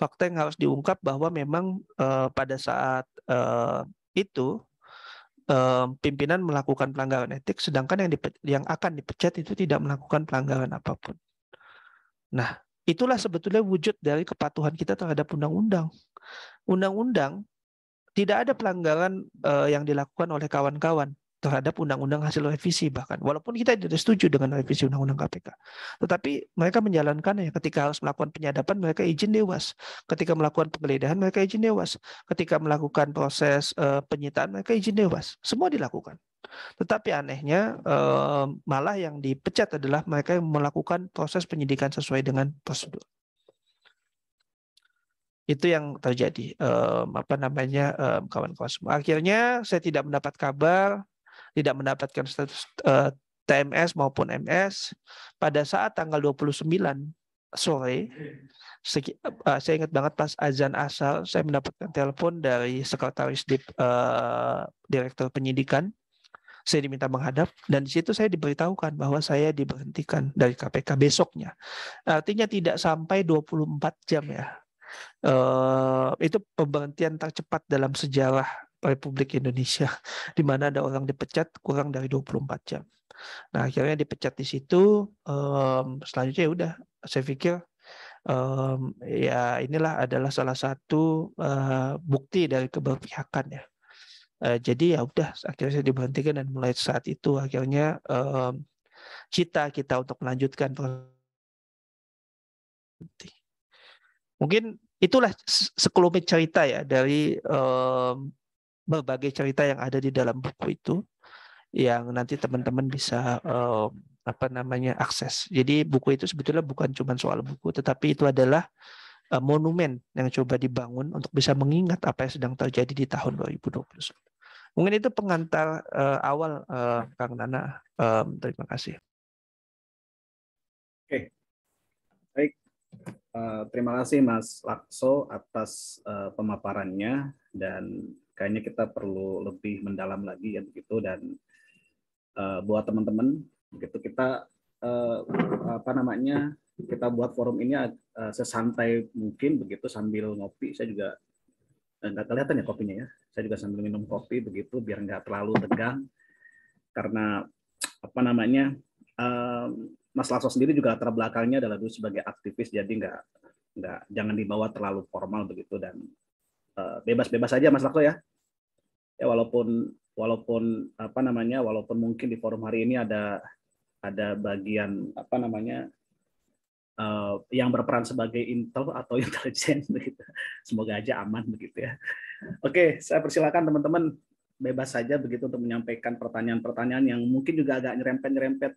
Fakta yang harus diungkap bahwa memang uh, pada saat uh, itu pimpinan melakukan pelanggaran etik, sedangkan yang, yang akan dipecat itu tidak melakukan pelanggaran apapun. Nah, Itulah sebetulnya wujud dari kepatuhan kita terhadap undang-undang. Undang-undang tidak ada pelanggaran eh, yang dilakukan oleh kawan-kawan terhadap undang-undang hasil revisi bahkan walaupun kita tidak setuju dengan revisi undang-undang KPK tetapi mereka menjalankan ya ketika harus melakukan penyadapan mereka izin dewas ketika melakukan penggeledahan mereka izin dewas ketika melakukan proses eh, penyitaan mereka izin dewas semua dilakukan tetapi anehnya eh, malah yang dipecat adalah mereka yang melakukan proses penyidikan sesuai dengan prosedur. Itu yang terjadi. Eh, apa namanya eh, kawan-kawan semua. Akhirnya saya tidak mendapat kabar, tidak mendapatkan status TMS maupun MS pada saat tanggal 29 sore saya ingat banget pas azan asal saya mendapatkan telepon dari sekretaris dip, uh, direktur penyidikan saya diminta menghadap dan di situ saya diberitahukan bahwa saya diberhentikan dari KPK besoknya. Artinya tidak sampai 24 jam ya. Uh, itu pemberhentian tercepat dalam sejarah Republik Indonesia di mana ada orang dipecat kurang dari 24 jam. Nah, akhirnya dipecat di situ eh, selanjutnya ya udah saya pikir um, ya inilah adalah salah satu uh, bukti dari keberpihakan ya Eh, jadi ya udah akhirnya saya diberhentikan dan mulai saat itu akhirnya um, cita kita untuk melanjutkan mungkin itulah sekelumit cerita ya dari um, berbagai cerita yang ada di dalam buku itu yang nanti teman-teman bisa um, apa namanya akses jadi buku itu sebetulnya bukan cuma soal buku tetapi itu adalah Eh, monumen yang coba dibangun untuk bisa mengingat apa yang sedang terjadi di tahun 2021. Mungkin itu pengantar uh, awal uh, Kang Nana. Um, terima kasih. Oke, okay. baik. Uh, terima kasih Mas Lakso atas uh, pemaparannya dan kayaknya kita perlu lebih mendalam lagi ya begitu dan uh, buat teman-teman begitu kita uh, apa namanya kita buat forum ini uh, sesantai mungkin begitu sambil ngopi saya juga eh, nggak kelihatan ya kopinya ya saya juga sambil minum kopi begitu biar nggak terlalu tegang karena apa namanya um, Mas Lasso sendiri juga latar belakangnya adalah dulu sebagai aktivis jadi nggak nggak jangan dibawa terlalu formal begitu dan bebas-bebas uh, saja Mas Lasso ya ya walaupun walaupun apa namanya walaupun mungkin di forum hari ini ada ada bagian apa namanya uh, yang berperan sebagai intel atau intelijen begitu. Semoga aja aman begitu ya. Oke, saya persilakan teman-teman bebas saja begitu untuk menyampaikan pertanyaan-pertanyaan yang mungkin juga agak nyerempet-nyerempet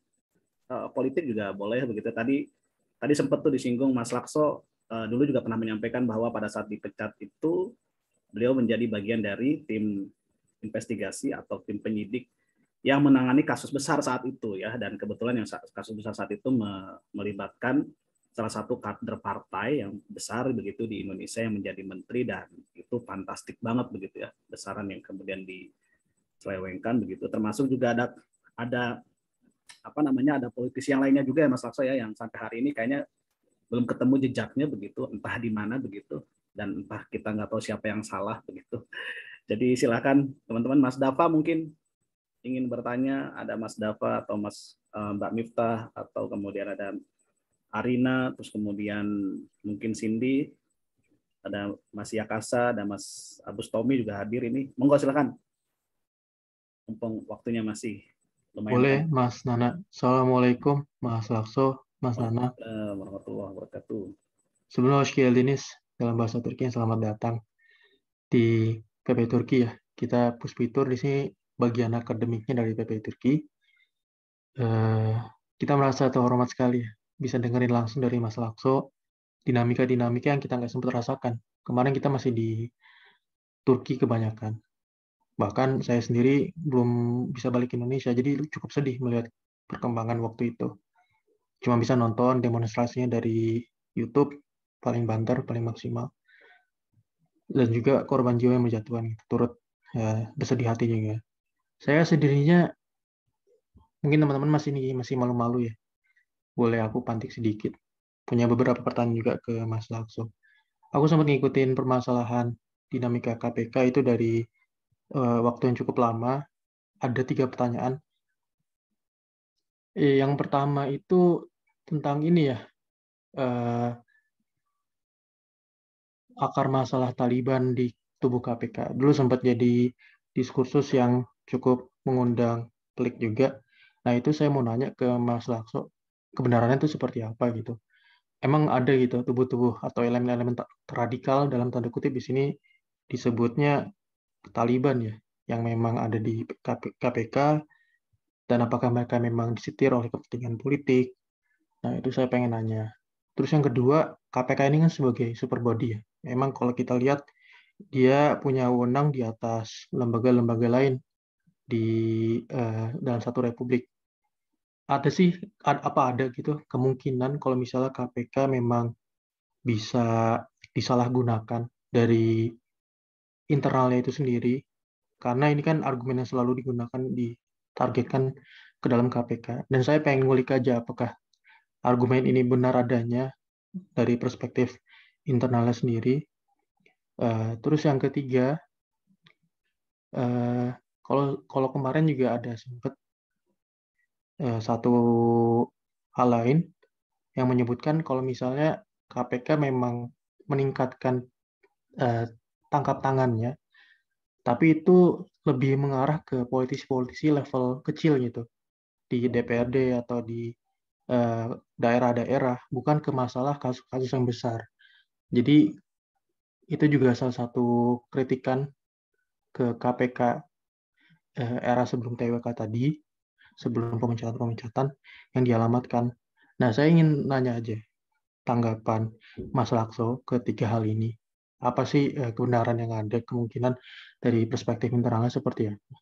uh, politik juga boleh begitu. Tadi tadi sempat tuh disinggung Mas Lakso uh, dulu juga pernah menyampaikan bahwa pada saat dipecat itu beliau menjadi bagian dari tim investigasi atau tim penyidik yang menangani kasus besar saat itu ya dan kebetulan yang kasus besar saat itu melibatkan salah satu kader partai yang besar begitu di Indonesia yang menjadi menteri dan itu fantastik banget begitu ya besaran yang kemudian diselewengkan begitu termasuk juga ada ada apa namanya ada politisi yang lainnya juga ya Mas Laksa ya yang sampai hari ini kayaknya belum ketemu jejaknya begitu entah di mana begitu dan entah kita nggak tahu siapa yang salah begitu jadi silakan teman-teman Mas Dafa mungkin ingin bertanya, ada Mas Dava atau Mas eh, Mbak Miftah atau kemudian ada Arina, terus kemudian mungkin Cindy, ada Mas Yakasa, ada Mas Abus Tommy juga hadir ini. Monggo silakan. Mumpung waktunya masih lumayan. Boleh, kan? Mas Nana. Assalamualaikum, Mas Lakso, Mas Nana. Warahmatullahi wabarakatuh. Sebelum Hoshkiel Dinis, dalam bahasa Turki, selamat datang di PP Turki ya. Kita puspitur di sini bagian akademiknya dari PPI Turki. Eh, kita merasa terhormat sekali ya, bisa dengerin langsung dari Mas Lakso dinamika-dinamika yang kita nggak sempat rasakan. Kemarin kita masih di Turki kebanyakan. Bahkan saya sendiri belum bisa balik ke Indonesia, jadi cukup sedih melihat perkembangan waktu itu. Cuma bisa nonton demonstrasinya dari YouTube, paling banter, paling maksimal. Dan juga korban jiwa yang menjatuhkan turut ya, bersedih hati juga. Ya saya sendirinya mungkin teman-teman masih ini masih malu-malu ya boleh aku pantik sedikit punya beberapa pertanyaan juga ke Mas Lakso aku sempat ngikutin permasalahan dinamika KPK itu dari uh, waktu yang cukup lama ada tiga pertanyaan eh, yang pertama itu tentang ini ya uh, akar masalah Taliban di tubuh KPK dulu sempat jadi diskursus yang cukup mengundang klik juga. Nah itu saya mau nanya ke Mas Lakso, kebenarannya itu seperti apa gitu? Emang ada gitu tubuh-tubuh atau elemen-elemen radikal dalam tanda kutip di sini disebutnya Taliban ya, yang memang ada di KPK dan apakah mereka memang disitir oleh kepentingan politik? Nah itu saya pengen nanya. Terus yang kedua, KPK ini kan sebagai super body ya. Memang kalau kita lihat dia punya wewenang di atas lembaga-lembaga lain di uh, dalam satu republik. Ada sih ada, apa ada gitu kemungkinan kalau misalnya KPK memang bisa disalahgunakan dari internalnya itu sendiri karena ini kan argumen yang selalu digunakan ditargetkan ke dalam KPK dan saya pengen ngulik aja apakah argumen ini benar adanya dari perspektif internalnya sendiri. Uh, terus yang ketiga, uh, kalau kalau kemarin juga ada sempat eh, satu hal lain yang menyebutkan kalau misalnya KPK memang meningkatkan eh, tangkap tangannya, tapi itu lebih mengarah ke politisi-politisi level kecil gitu di DPRD atau di eh, daerah-daerah, bukan ke masalah kasus-kasus yang besar. Jadi itu juga salah satu kritikan ke KPK eh, era sebelum TWK tadi, sebelum pemecatan-pemecatan yang dialamatkan. Nah, saya ingin nanya aja tanggapan Mas Lakso ketiga hal ini. Apa sih eh, kebenaran yang ada kemungkinan dari perspektif internalnya seperti apa?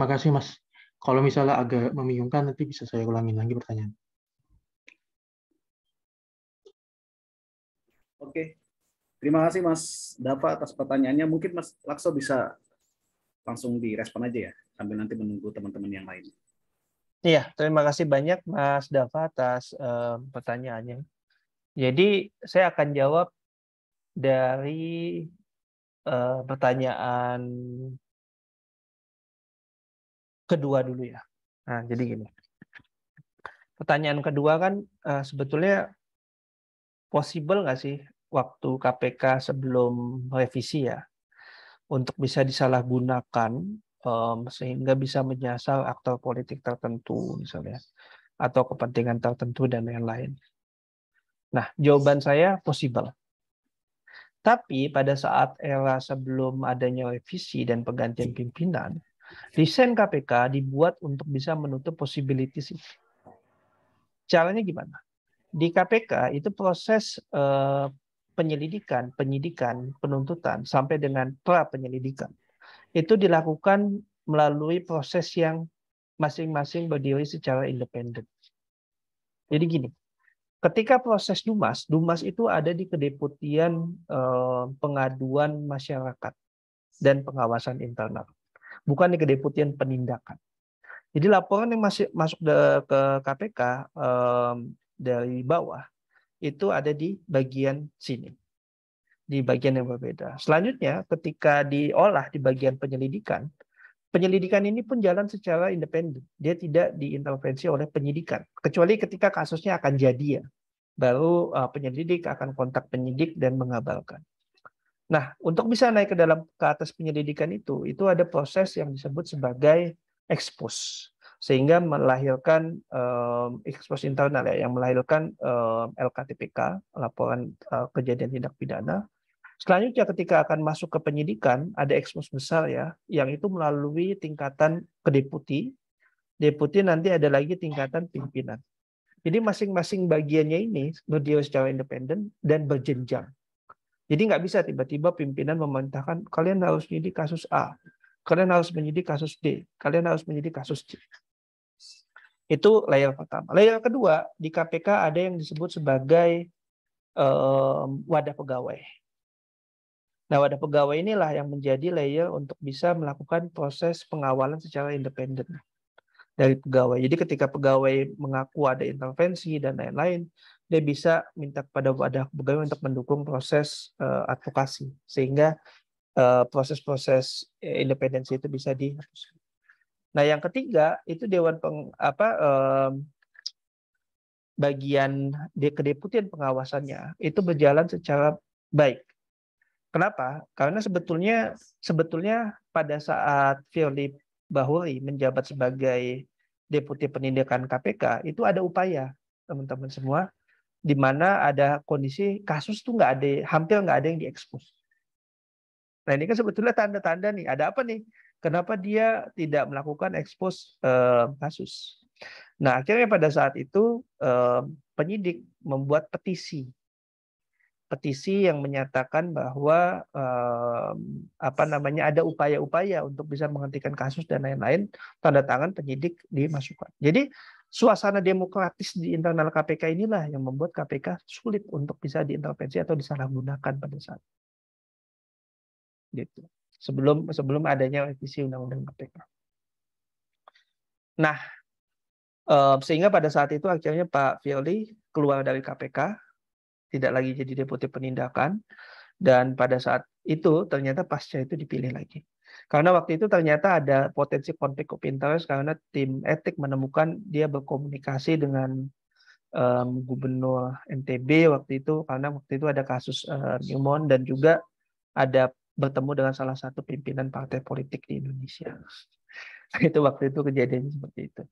Makasih Mas. Kalau misalnya agak membingungkan nanti bisa saya ulangin lagi pertanyaan. Oke, Terima kasih Mas Dafa atas pertanyaannya. Mungkin Mas Lakso bisa langsung direspon aja ya sambil nanti menunggu teman-teman yang lain. Iya, terima kasih banyak Mas Dava atas um, pertanyaannya. Jadi saya akan jawab dari uh, pertanyaan kedua dulu ya. Nah, jadi gini. Pertanyaan kedua kan uh, sebetulnya possible nggak sih waktu KPK sebelum revisi ya untuk bisa disalahgunakan um, sehingga bisa menyasar aktor politik tertentu misalnya atau kepentingan tertentu dan lain-lain. Nah, jawaban saya possible. Tapi pada saat era sebelum adanya revisi dan penggantian pimpinan, desain KPK dibuat untuk bisa menutup possibilities sih. Caranya gimana? Di KPK itu proses eh, penyelidikan, penyidikan, penuntutan sampai dengan pra penyelidikan. Itu dilakukan melalui proses yang masing-masing berdiri secara independen. Jadi gini, ketika proses Dumas, Dumas itu ada di kedeputian eh, pengaduan masyarakat dan pengawasan internal, bukan di kedeputian penindakan. Jadi laporan yang masih masuk ke KPK eh, dari bawah itu ada di bagian sini. Di bagian yang berbeda. Selanjutnya ketika diolah di bagian penyelidikan, penyelidikan ini pun jalan secara independen. Dia tidak diintervensi oleh penyidikan. Kecuali ketika kasusnya akan jadi ya. Baru e, penyelidik akan kontak penyidik dan mengabalkan. Nah, untuk bisa naik ke dalam ke atas penyelidikan itu, itu ada proses yang disebut sebagai expose sehingga melahirkan um, eh, ekspos internal ya yang melahirkan um, eh, LKTPK laporan uh, kejadian tindak pidana selanjutnya ketika akan masuk ke penyidikan ada ekspos besar ya yang itu melalui tingkatan kedeputi deputi nanti ada lagi tingkatan pimpinan jadi masing-masing bagiannya ini berdiri secara independen dan berjenjang jadi nggak bisa tiba-tiba pimpinan memerintahkan kalian harus menyidik kasus A kalian harus menyidik kasus D, kalian harus menyidik kasus C. Itu layer pertama. Layer kedua, di KPK ada yang disebut sebagai um, wadah pegawai. Nah, wadah pegawai inilah yang menjadi layer untuk bisa melakukan proses pengawalan secara independen dari pegawai. Jadi ketika pegawai mengaku ada intervensi dan lain-lain, dia bisa minta kepada wadah pegawai untuk mendukung proses uh, advokasi sehingga eh, proses-proses uh, independensi itu bisa dihapuskan. Nah, yang ketiga itu dewan peng, apa um, bagian de kedeputian pengawasannya itu berjalan secara baik. Kenapa? Karena sebetulnya sebetulnya pada saat Firly Bahuri menjabat sebagai deputi penindakan KPK itu ada upaya teman-teman semua di mana ada kondisi kasus tuh nggak ada hampir nggak ada yang diekspos. Nah ini kan sebetulnya tanda-tanda nih ada apa nih Kenapa dia tidak melakukan ekspos eh, kasus? Nah, akhirnya pada saat itu eh, penyidik membuat petisi. Petisi yang menyatakan bahwa eh, apa namanya ada upaya-upaya untuk bisa menghentikan kasus dan lain-lain, tanda tangan penyidik dimasukkan. Jadi suasana demokratis di internal KPK inilah yang membuat KPK sulit untuk bisa diintervensi atau disalahgunakan pada saat gitu sebelum sebelum adanya revisi undang-undang KPK. Nah, eh, sehingga pada saat itu akhirnya Pak Firly keluar dari KPK, tidak lagi jadi deputi penindakan, dan pada saat itu ternyata pasca itu dipilih lagi. Karena waktu itu ternyata ada potensi konflik of interest karena tim etik menemukan dia berkomunikasi dengan um, gubernur NTB waktu itu karena waktu itu ada kasus uh, eh, Newmont dan juga ada bertemu dengan salah satu pimpinan partai politik di Indonesia. itu waktu itu kejadiannya seperti itu.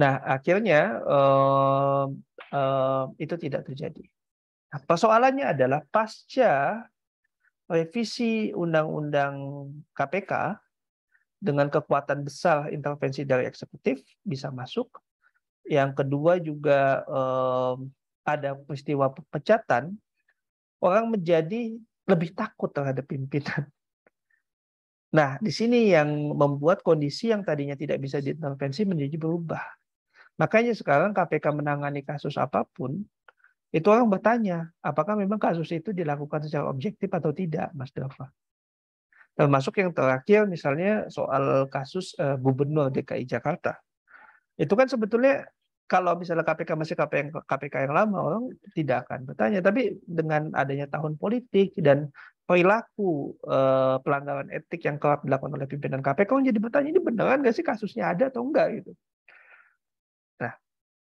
Nah, akhirnya eh, eh, itu tidak terjadi. Nah, persoalannya adalah pasca revisi undang-undang KPK dengan kekuatan besar intervensi dari eksekutif bisa masuk. Yang kedua juga eh, ada peristiwa pecatan, orang menjadi lebih takut terhadap pimpinan. Nah, di sini yang membuat kondisi yang tadinya tidak bisa diintervensi menjadi berubah. Makanya sekarang KPK menangani kasus apapun, itu orang bertanya, apakah memang kasus itu dilakukan secara objektif atau tidak, Mas Dava? Termasuk yang terakhir misalnya soal kasus uh, Gubernur DKI Jakarta. Itu kan sebetulnya kalau misalnya KPK masih KPK yang, KPK yang lama, orang tidak akan bertanya. Tapi dengan adanya tahun politik dan perilaku eh, pelanggaran etik yang kerap dilakukan oleh pimpinan KPK, orang jadi bertanya ini beneran nggak sih kasusnya ada atau enggak gitu. Nah,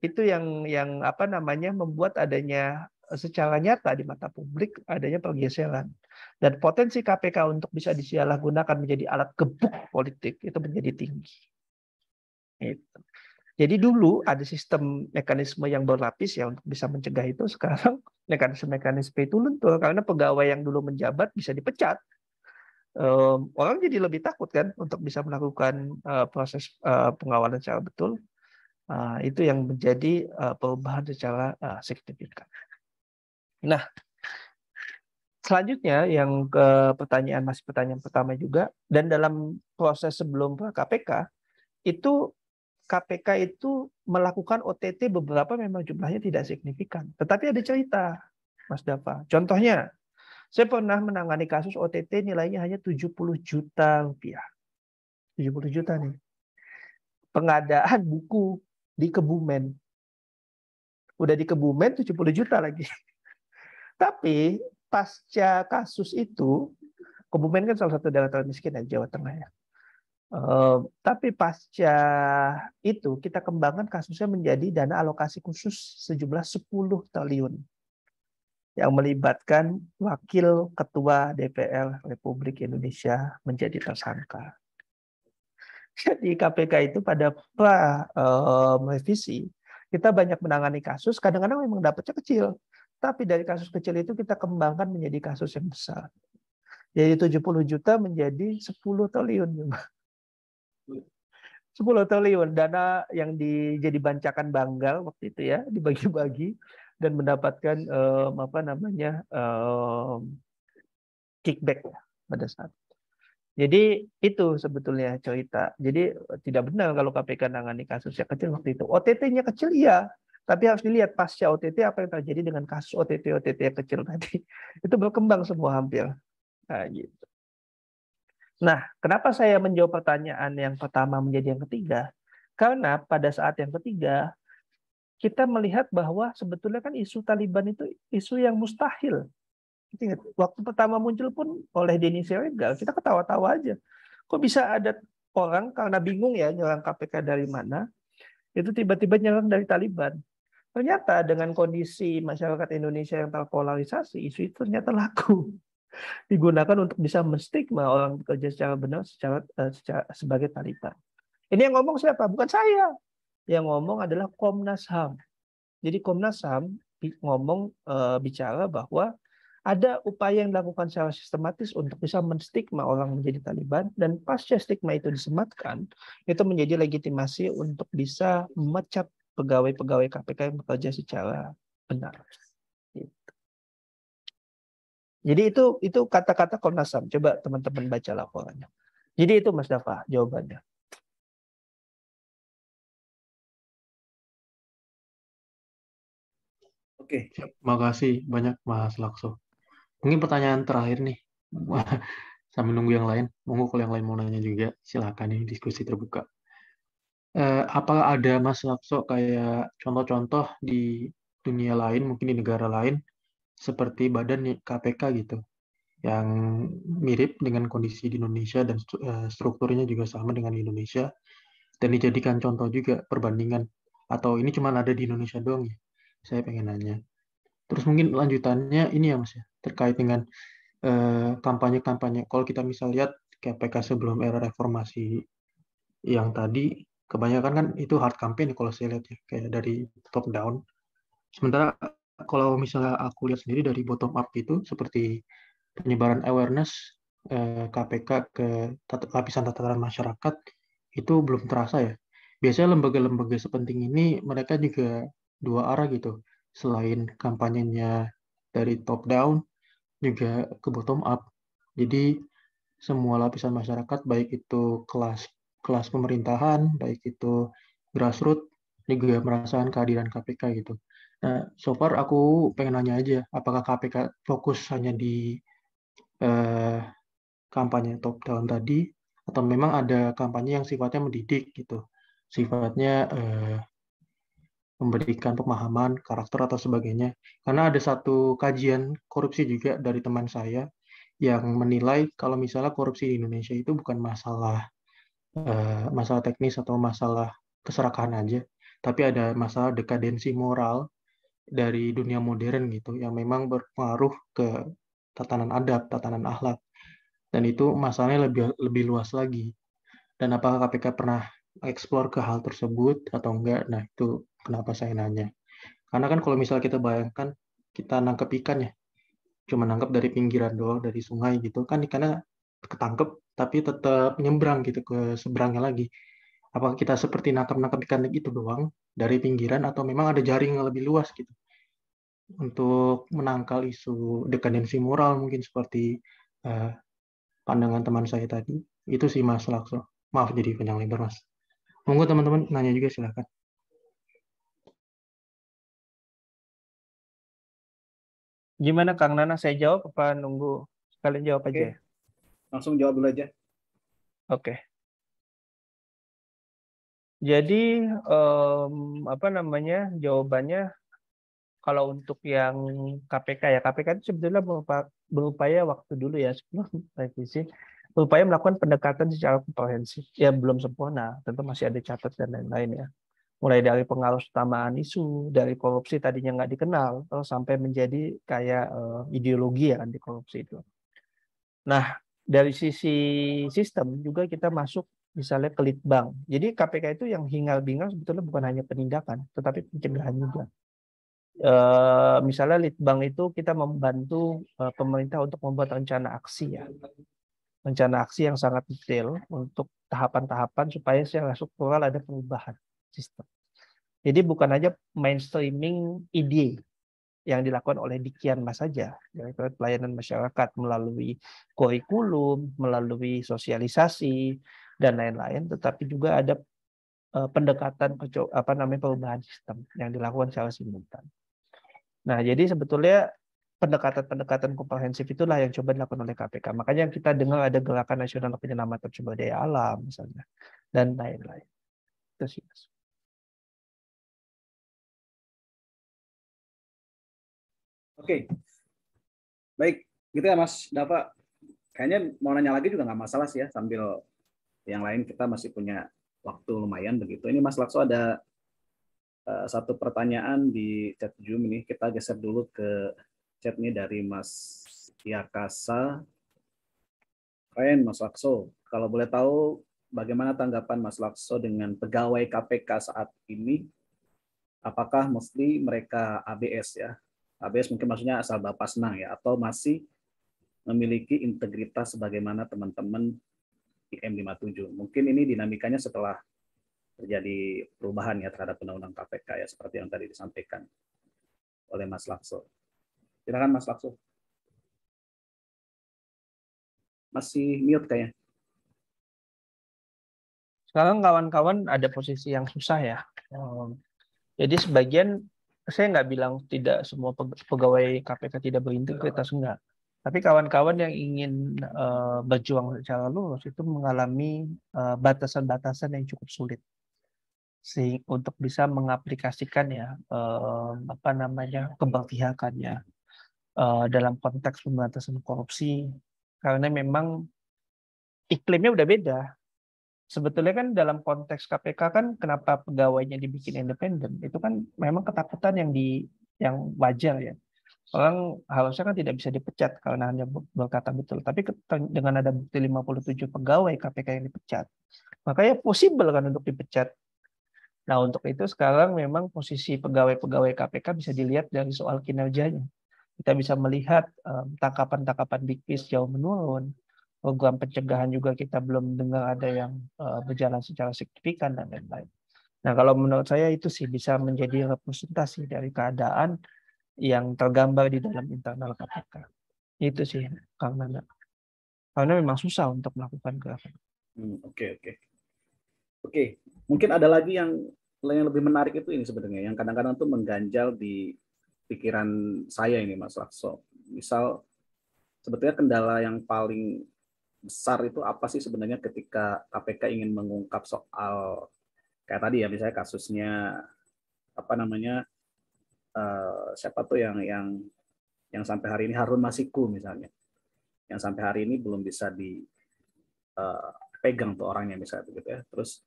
itu yang yang apa namanya membuat adanya eh, secara nyata di mata publik adanya pergeseran dan potensi KPK untuk bisa disialahgunakan menjadi alat gebuk politik itu menjadi tinggi. Itu. Jadi dulu ada sistem mekanisme yang berlapis ya untuk bisa mencegah itu. Sekarang mekanisme-mekanisme itu luntur karena pegawai yang dulu menjabat bisa dipecat. Um, orang jadi lebih takut kan untuk bisa melakukan uh, proses uh, pengawalan secara betul. Uh, itu yang menjadi uh, perubahan secara uh, signifikan. Nah, selanjutnya yang ke pertanyaan masih pertanyaan pertama juga dan dalam proses sebelum KPK itu KPK itu melakukan OTT beberapa memang jumlahnya tidak signifikan. Tetapi ada cerita, Mas Dava. Contohnya, saya pernah menangani kasus OTT nilainya hanya 70 juta rupiah. 70 juta nih. Pengadaan buku di Kebumen. Udah di Kebumen 70 juta lagi. Tapi pasca kasus itu, Kebumen kan salah satu daerah termiskin di ya, Jawa Tengah ya. Ehm, tapi pasca itu kita kembangkan kasusnya menjadi dana alokasi khusus sejumlah 10 triliun yang melibatkan wakil ketua DPR Republik Indonesia menjadi tersangka. Jadi KPK itu pada pra uh, ehm, revisi kita banyak menangani kasus, kadang-kadang memang dapatnya kecil, tapi dari kasus kecil itu kita kembangkan menjadi kasus yang besar. Jadi 70 juta menjadi 10 triliun. 10 triliun dana yang bancakan Banggal waktu itu ya dibagi-bagi dan mendapatkan um, apa namanya um, kickback ya pada saat Jadi itu sebetulnya cerita. Jadi tidak benar kalau KPK nangani kasus yang kecil waktu itu. OTT-nya kecil iya, tapi harus dilihat pasca OTT apa yang terjadi dengan kasus OTT OTT yang kecil tadi. Itu berkembang semua hampir. Nah, gitu. Nah, kenapa saya menjawab pertanyaan yang pertama menjadi yang ketiga? Karena pada saat yang ketiga, kita melihat bahwa sebetulnya kan isu Taliban itu isu yang mustahil. waktu pertama muncul pun oleh Denny Siregar, kita ketawa-tawa aja. Kok bisa ada orang karena bingung ya nyerang KPK dari mana, itu tiba-tiba nyerang dari Taliban. Ternyata dengan kondisi masyarakat Indonesia yang terpolarisasi, isu itu ternyata laku digunakan untuk bisa menstigma orang bekerja secara benar secara, eh, secara sebagai Taliban. Ini yang ngomong siapa? Bukan saya. Yang ngomong adalah Komnas HAM. Jadi Komnas HAM ngomong eh, bicara bahwa ada upaya yang dilakukan secara sistematis untuk bisa menstigma orang menjadi Taliban dan pasca stigma itu disematkan itu menjadi legitimasi untuk bisa memecat pegawai-pegawai KPK yang bekerja secara benar. Gitu. Jadi itu itu kata-kata Komnas HAM. Coba teman-teman baca laporannya. Jadi itu Mas Dafa jawabannya. Oke, terima kasih banyak Mas Lakso. Mungkin pertanyaan terakhir nih. Sambil nunggu yang lain, monggo kalau yang lain mau nanya juga, silakan nih diskusi terbuka. Eh, apakah ada Mas Lakso kayak contoh-contoh di dunia lain, mungkin di negara lain, seperti badan KPK ya, gitu yang mirip dengan kondisi di Indonesia dan eh, strukturnya juga sama dengan Indonesia dan dijadikan contoh juga perbandingan atau ini cuma ada di Indonesia doang ya saya pengen nanya terus mungkin lanjutannya ini ya mas ya terkait dengan eh, kampanye-kampanye uh, kalau kita misal lihat KPK sebelum era reformasi yang tadi kebanyakan kan itu hard campaign kalau saya lihat ya kayak dari top down sementara kalau misalnya aku lihat sendiri dari bottom up itu seperti penyebaran awareness eh, KPK ke tata, lapisan tataran masyarakat itu belum terasa ya. Biasanya lembaga-lembaga sepenting ini mereka juga dua arah gitu. Selain kampanyenya dari top down juga ke bottom up. Jadi semua lapisan masyarakat baik itu kelas kelas pemerintahan, baik itu grassroots juga merasakan kehadiran KPK gitu. Nah, so far aku pengen nanya aja, apakah KPK fokus hanya di eh, kampanye top down tadi, atau memang ada kampanye yang sifatnya mendidik gitu, sifatnya eh, memberikan pemahaman karakter atau sebagainya. Karena ada satu kajian korupsi juga dari teman saya yang menilai kalau misalnya korupsi di Indonesia itu bukan masalah eh, masalah teknis atau masalah keserakahan aja, tapi ada masalah dekadensi moral dari dunia modern gitu yang memang berpengaruh ke tatanan adab, tatanan akhlak. Dan itu masalahnya lebih lebih luas lagi. Dan apakah KPK pernah eksplor ke hal tersebut atau enggak? Nah, itu kenapa saya nanya. Karena kan kalau misalnya kita bayangkan kita nangkep ikan ya, cuma nangkep dari pinggiran doang dari sungai gitu kan ikannya ketangkep tapi tetap nyebrang gitu ke seberangnya lagi Apakah kita seperti nangkap-nangkap ikan itu doang dari pinggiran atau memang ada jaring yang lebih luas gitu? Untuk menangkal isu dekadensi moral mungkin seperti uh, pandangan teman saya tadi. Itu sih Mas Lakso. Maaf jadi panjang lebar Mas. Monggo teman-teman nanya juga silahkan. Gimana Kang Nana, saya jawab apa nunggu? Kalian jawab aja. okay. Langsung jawab dulu aja. Oke. Jadi um, apa namanya jawabannya kalau untuk yang KPK ya KPK itu sebetulnya berupaya waktu dulu ya sebelum revisi berupaya melakukan pendekatan secara komprehensif ya belum sempurna tentu masih ada catatan dan lain-lain ya mulai dari pengaruh utamaan isu dari korupsi tadinya nggak dikenal terus sampai menjadi kayak uh, ideologi ya anti korupsi itu nah dari sisi sistem juga kita masuk misalnya ke litbang. Jadi KPK itu yang hingal-bingal sebetulnya bukan hanya penindakan, tetapi pencegahan juga. Uh, misalnya litbang itu kita membantu uh, pemerintah untuk membuat rencana aksi ya, rencana aksi yang sangat detail untuk tahapan-tahapan supaya secara struktural ada perubahan sistem. Jadi bukan aja mainstreaming ide yang dilakukan oleh Dikian Mas saja, Direktorat ya, Pelayanan Masyarakat melalui kurikulum, melalui sosialisasi, dan lain-lain, tetapi juga ada eh, pendekatan apa namanya perubahan sistem yang dilakukan secara simultan. Nah, jadi sebetulnya pendekatan-pendekatan komprehensif itulah yang coba dilakukan oleh KPK. Makanya yang kita dengar ada gerakan nasional penyelamatan sumber daya alam misalnya dan lain-lain. Itu sih. Mas. Oke, baik gitu ya Mas Dafa. Kayaknya mau nanya lagi juga nggak masalah sih ya sambil yang lain kita masih punya waktu lumayan begitu. Ini Mas Lakso ada uh, satu pertanyaan di chat Zoom ini. Kita geser dulu ke chat ini dari Mas Yakasa. Keren Mas Lakso. Kalau boleh tahu bagaimana tanggapan Mas Lakso dengan pegawai KPK saat ini? Apakah mesti mereka ABS ya? ABS mungkin maksudnya asal Bapak senang ya atau masih memiliki integritas sebagaimana teman-teman IM57. Mungkin ini dinamikanya setelah terjadi perubahan ya terhadap undang-undang KPK ya seperti yang tadi disampaikan oleh Mas Lakso. Silakan Mas Lakso. Masih mute kayaknya. Sekarang kawan-kawan ada posisi yang susah ya. Jadi sebagian saya nggak bilang tidak semua pegawai KPK tidak berintegritas enggak. Tapi kawan-kawan yang ingin uh, berjuang secara lurus itu mengalami eh, batasan-batasan uh, yang cukup sulit sehingga untuk bisa mengaplikasikan ya uh, apa namanya keberpihakannya uh, dalam konteks pemberantasan korupsi karena memang iklimnya udah beda. Sebetulnya kan dalam konteks KPK kan kenapa pegawainya dibikin independen itu kan memang ketakutan yang di yang wajar ya orang harusnya kan tidak bisa dipecat karena hanya berkata betul. Tapi dengan ada bukti 57 pegawai KPK yang dipecat, makanya possible kan untuk dipecat. Nah untuk itu sekarang memang posisi pegawai-pegawai KPK bisa dilihat dari soal kinerjanya. Kita bisa melihat tangkapan-tangkapan um, piece jauh menurun, program pencegahan juga kita belum dengar ada yang uh, berjalan secara signifikan dan lain-lain. Nah kalau menurut saya itu sih bisa menjadi representasi dari keadaan yang tergambar di dalam internal KPK. Itu sih Kang Nanda. Karena memang susah untuk melakukan gerakan. Hmm, oke oke. Oke, mungkin ada lagi yang yang lebih menarik itu ini sebenarnya yang kadang-kadang tuh mengganjal di pikiran saya ini Mas Lakso. Misal sebetulnya kendala yang paling besar itu apa sih sebenarnya ketika KPK ingin mengungkap soal kayak tadi ya misalnya kasusnya apa namanya uh, siapa tuh yang yang yang sampai hari ini Harun Masiku misalnya, yang sampai hari ini belum bisa dipegang eh, uh, tuh orangnya misalnya begitu ya. Terus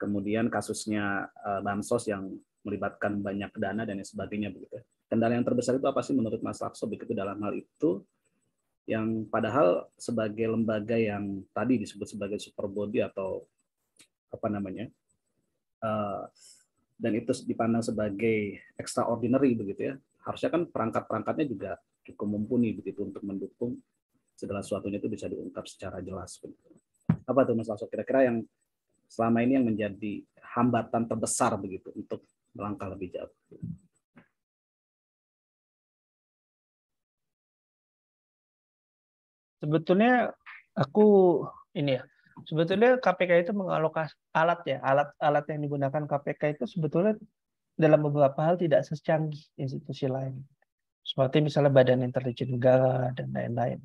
kemudian kasusnya uh, bansos yang melibatkan banyak dana dan sebagainya begitu. Ya. Kendala yang terbesar itu apa sih menurut Mas Lakso begitu dalam hal itu yang padahal sebagai lembaga yang tadi disebut sebagai super body atau apa namanya uh, dan itu dipandang sebagai extraordinary begitu ya harusnya kan perangkat-perangkatnya juga cukup mumpuni begitu untuk mendukung segala sesuatunya itu bisa diungkap secara jelas begitu. apa tuh Mas Lasso kira-kira yang selama ini yang menjadi hambatan terbesar begitu untuk melangkah lebih jauh sebetulnya aku ini ya sebetulnya KPK itu mengalokasi alat ya alat-alat yang digunakan KPK itu sebetulnya dalam beberapa hal tidak secanggih institusi lain seperti misalnya Badan Intelijen Negara dan lain-lain.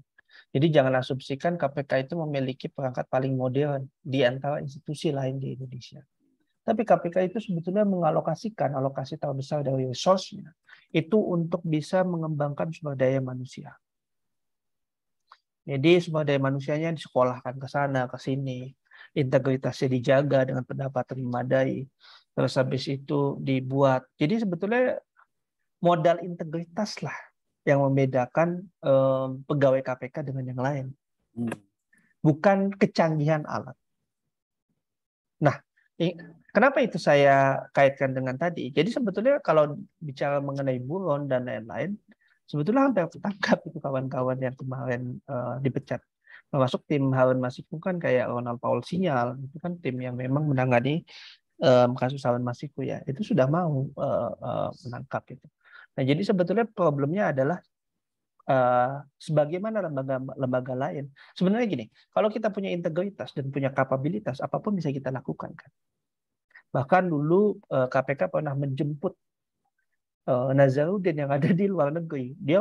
Jadi jangan asumsikan KPK itu memiliki perangkat paling modern di antara institusi lain di Indonesia. Tapi KPK itu sebetulnya mengalokasikan alokasi terbesar dari resource-nya itu untuk bisa mengembangkan sumber daya manusia. Jadi semua daya manusianya disekolahkan ke sana, ke sini. Integritasnya dijaga dengan pendapatan memadai. Terus habis itu dibuat. Jadi sebetulnya modal integritas lah yang membedakan pegawai KPK dengan yang lain. Hmm. Bukan kecanggihan alat. Nah, Kenapa itu saya kaitkan dengan tadi? Jadi sebetulnya kalau bicara mengenai buron dan lain-lain, sebetulnya hampir tertangkap itu kawan-kawan yang kemarin uh, dipecat termasuk tim Harun Masiku kan kayak Ronald Paul Sinyal itu kan tim yang memang menangani um, kasus Harun Masiku ya itu sudah mau uh, uh, menangkap itu nah jadi sebetulnya problemnya adalah Uh, sebagaimana lembaga-lembaga lain. Sebenarnya gini, kalau kita punya integritas dan punya kapabilitas, apapun bisa kita lakukan kan. Bahkan dulu uh, KPK pernah menjemput Eh, Nazaruddin yang ada di luar negeri. Dia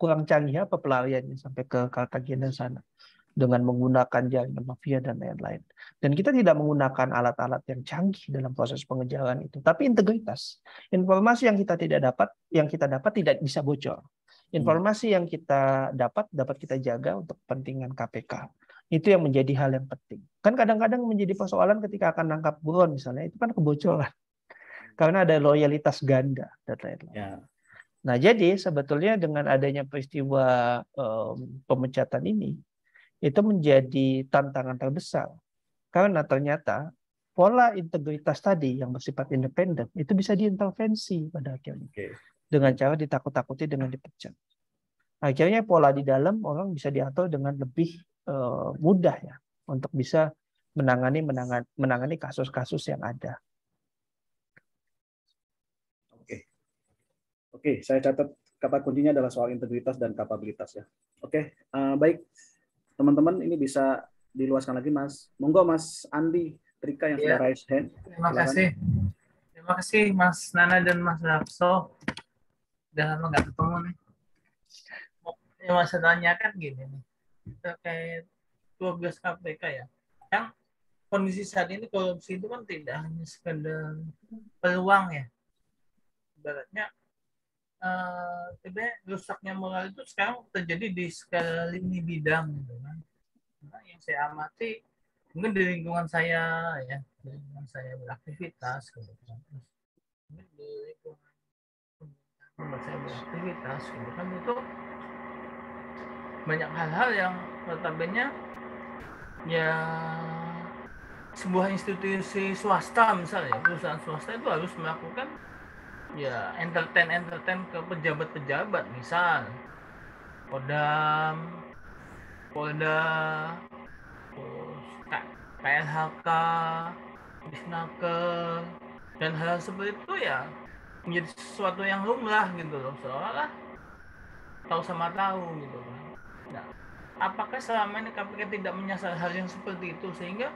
kurang canggih apa pelariannya sampai ke Cartagena sana dengan menggunakan jaringan mafia dan lain-lain. Dan kita tidak menggunakan alat-alat yang canggih dalam proses pengejaran itu, tapi integritas. Informasi yang kita tidak dapat, yang kita dapat tidak bisa bocor. Hmm. Informasi yang kita dapat dapat kita jaga untuk kepentingan KPK. Itu yang menjadi hal yang penting. Kan kadang-kadang menjadi persoalan ketika akan nangkap buron misalnya, itu kan kebocoran karena ada loyalitas ganda dan lain-lain. Ya. Nah, jadi sebetulnya dengan adanya peristiwa um, pemecatan ini itu menjadi tantangan terbesar. Karena ternyata pola integritas tadi yang bersifat independen itu bisa diintervensi pada akhirnya. Okay. Dengan cara ditakut-takuti dengan dipecat. Akhirnya pola di dalam orang bisa diatur dengan lebih uh, mudah ya untuk bisa menangani menangani menangani kasus-kasus yang ada. Oke, saya catat kata kuncinya adalah soal integritas dan kapabilitas ya. Oke, uh, baik teman-teman ini bisa diluaskan lagi Mas. Monggo Mas Andi Trika yang ya. sudah iya. raise hand. Terima Silakan. kasih. Terima kasih Mas Nana dan Mas Rapso. Udah lama nggak ketemu nih. Yang Mas tanya kan gini nih terkait 12 KPK ya. Yang kondisi saat ini korupsi itu kan tidak hanya sekedar peluang ya. Ibaratnya uh, rusaknya moral itu sekarang terjadi di sekali ini bidang gitu kan. Nah, yang saya amati mungkin di lingkungan saya ya, di lingkungan saya beraktivitas gitu kan. Mungkin di lingkungan tempat saya beraktivitas gitu kan itu banyak hal-hal yang notabene ya sebuah institusi swasta misalnya perusahaan swasta itu harus melakukan ya entertain entertain ke pejabat-pejabat misal Kodam Polda PLHK ke dan hal seperti itu ya menjadi sesuatu yang lumrah gitu loh seolah tahu sama tahu gitu kan nah apakah selama ini KPK tidak menyasar hal yang seperti itu sehingga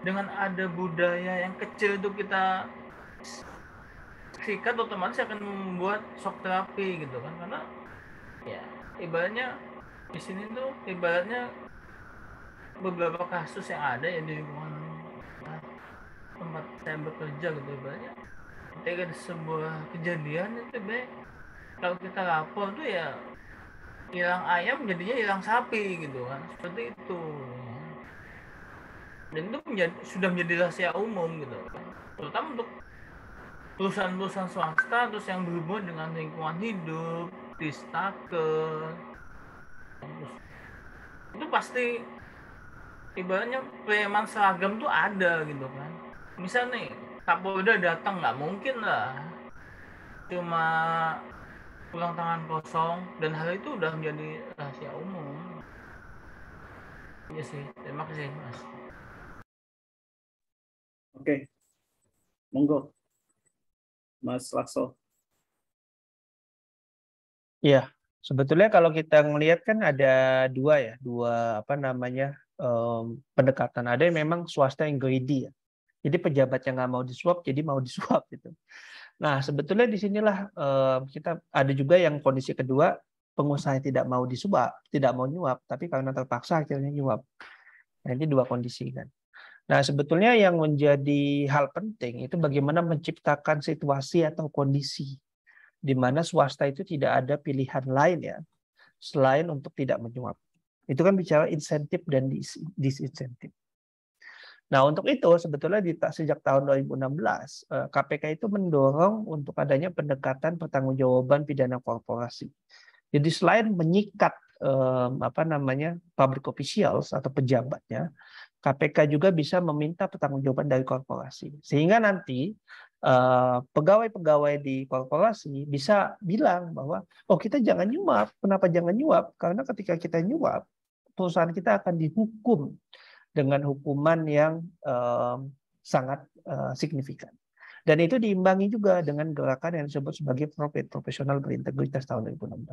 dengan ada budaya yang kecil itu kita sikat otomatis akan membuat shock terapi gitu kan karena ya ibaratnya di sini tuh ibaratnya beberapa kasus yang ada ya di lingkungan tempat saya bekerja gitu ibaratnya ketika ada sebuah kejadian itu baik kalau kita lapor tuh ya hilang ayam jadinya hilang sapi gitu kan seperti itu dan itu menjadi, sudah menjadi rahasia umum gitu kan terutama untuk lulusan-lulusan swasta terus yang berhubungan dengan lingkungan hidup terus itu pasti ibaratnya preman seragam tuh ada gitu kan misal nih Kapolda datang nggak mungkin lah cuma pulang tangan kosong dan hal itu udah menjadi rahasia umum ya sih terima kasih mas oke monggo Mas Lakso? Iya, sebetulnya kalau kita melihat kan ada dua ya, dua apa namanya um, pendekatan. Ada yang memang swasta yang greedy ya. Jadi pejabat yang nggak mau disuap, jadi mau disuap gitu. Nah sebetulnya sinilah um, kita ada juga yang kondisi kedua pengusaha yang tidak mau disuap, tidak mau nyuap, tapi karena terpaksa akhirnya nyuap. Nah, ini dua kondisi kan. Nah, sebetulnya yang menjadi hal penting itu bagaimana menciptakan situasi atau kondisi di mana swasta itu tidak ada pilihan lain ya selain untuk tidak menyuap. Itu kan bicara insentif dan disinsentif. Nah, untuk itu sebetulnya di, sejak tahun 2016 eh, KPK itu mendorong untuk adanya pendekatan pertanggungjawaban pidana korporasi. Jadi selain menyikat eh, apa namanya public officials atau pejabatnya, KPK juga bisa meminta pertanggungjawaban dari korporasi. Sehingga nanti eh, pegawai-pegawai di korporasi bisa bilang bahwa oh kita jangan nyuap. Kenapa jangan nyuap? Karena ketika kita nyuap, perusahaan kita akan dihukum dengan hukuman yang eh, sangat eh, signifikan. Dan itu diimbangi juga dengan gerakan yang disebut sebagai profit profesional berintegritas tahun 2016.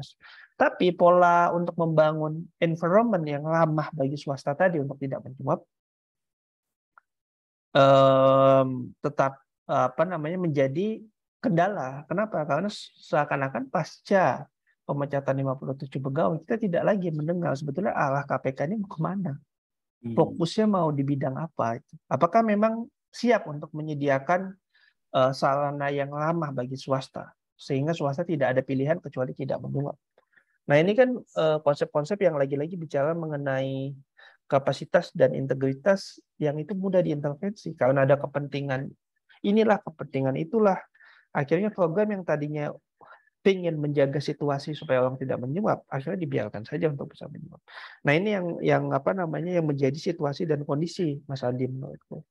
Tapi pola untuk membangun environment yang ramah bagi swasta tadi untuk tidak menjawab um, tetap apa namanya menjadi kendala. Kenapa? Karena seakan-akan pasca pemecatan 57 pegawai kita tidak lagi mendengar sebetulnya arah KPK ini mau kemana, hmm. fokusnya mau di bidang apa. Apakah memang siap untuk menyediakan Eh, sarana yang lama bagi swasta sehingga swasta tidak ada pilihan kecuali tidak menyuap. Nah ini kan eh, konsep-konsep yang lagi-lagi bicara mengenai kapasitas dan integritas yang itu mudah diintervensi karena ada kepentingan inilah kepentingan itulah akhirnya program yang tadinya ingin menjaga situasi supaya orang tidak menyuap akhirnya dibiarkan saja untuk bisa menyuap. Nah ini yang yang apa namanya yang menjadi situasi dan kondisi Mas Andi menurutku.